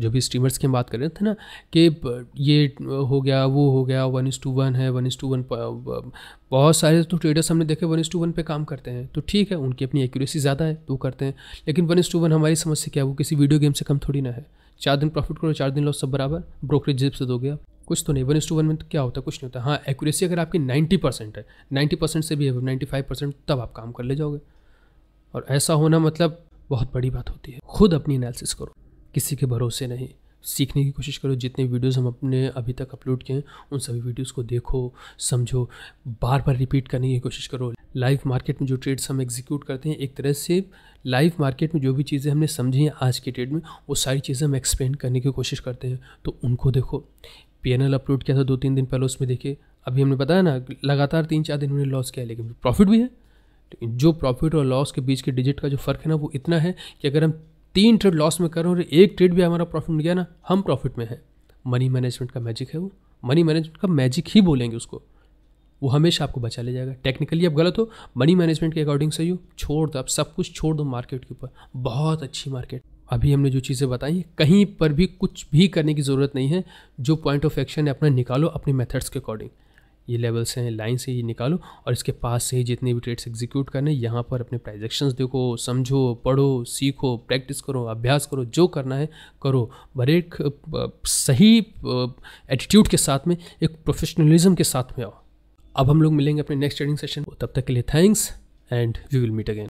जो भी स्ट्रीमर्स की हम बात कर रहे थे तो ना कि ये हो गया वो हो गया वन इज़ टू वन है वन इज़ टू वन बहुत सारे तो ट्रेडर्स हमने देखे वन इज़ टू वन पे काम करते हैं तो ठीक है उनकी अपनी एक्यूरेसी ज़्यादा है तो करते हैं लेकिन वन इज़ टू वन हमारी समझ से क्या है वो किसी वीडियो गेम से कम थोड़ी ना है चार दिन प्रॉफिट करो चार दिन लॉस सब बराबर ब्रोकरेज जिप से दो गया कुछ तो नहीं वन टू वन में तो क्या होता है कुछ नहीं होता हाँ एक्यूरेसी अगर आपकी नाइन्टी परसेंट है नाइन्टी परसेंट से भी है नाइन्टी फाइव परसेंट तब आप काम कर ले जाओगे और ऐसा होना मतलब बहुत बड़ी बात होती है खुद अपनी एनालिसिस करो किसी के भरोसे नहीं सीखने की कोशिश करो जितने वीडियोस हम अपने अभी तक अपलोड किए हैं उन सभी वीडियोस को देखो समझो बार बार रिपीट करने की कोशिश करो लाइव मार्केट में जो ट्रेड्स हम एग्जीक्यूट करते हैं एक तरह से लाइव मार्केट में जो भी चीज़ें हमने समझी हैं आज के ट्रेड में वो सारी चीज़ें हम एक्सप्लेन करने की कोशिश करते हैं तो उनको देखो पी अपलोड किया था दो तीन दिन पहले उसमें देखिए अभी हमने बताया ना लगातार तीन चार दिन उन्होंने लॉस किया लेकिन प्रॉफिट भी है तो जो प्रॉफिट और लॉस के बीच के डिजिट का जो फ़र्क है ना वो इतना है कि अगर हम तीन ट्रेड लॉस में कर रहे हैं और एक ट्रेड भी हमारा प्रॉफिट मिल गया ना हम प्रॉफिट में हैं मनी मैनेजमेंट का मैजिक है वो मनी मैनेजमेंट का मैजिक ही बोलेंगे उसको वो हमेशा आपको बचा ले जाएगा टेक्निकली आप गलत हो मनी मैनेजमेंट के अकॉर्डिंग सही हो छोड़ दो आप सब कुछ छोड़ दो मार्केट के ऊपर बहुत अच्छी मार्केट अभी हमने जो चीज़ें बताई कहीं पर भी कुछ भी करने की ज़रूरत नहीं है जो पॉइंट ऑफ एक्शन है अपना निकालो अपने मेथड्स के अकॉर्डिंग ये लेवल से लाइन से ही निकालो और इसके पास से ही जितने भी ट्रेड्स एग्जीक्यूट करने यहाँ पर अपने प्राइजेक्शंस देखो समझो पढ़ो सीखो प्रैक्टिस करो अभ्यास करो जो करना है करो हर एक सही एटीट्यूड के साथ में एक प्रोफेशनलिज्म के साथ में आओ अब हम लोग मिलेंगे अपने नेक्स्ट ट्रेडिंग सेशन तब तक के लिए thanks and we will meet again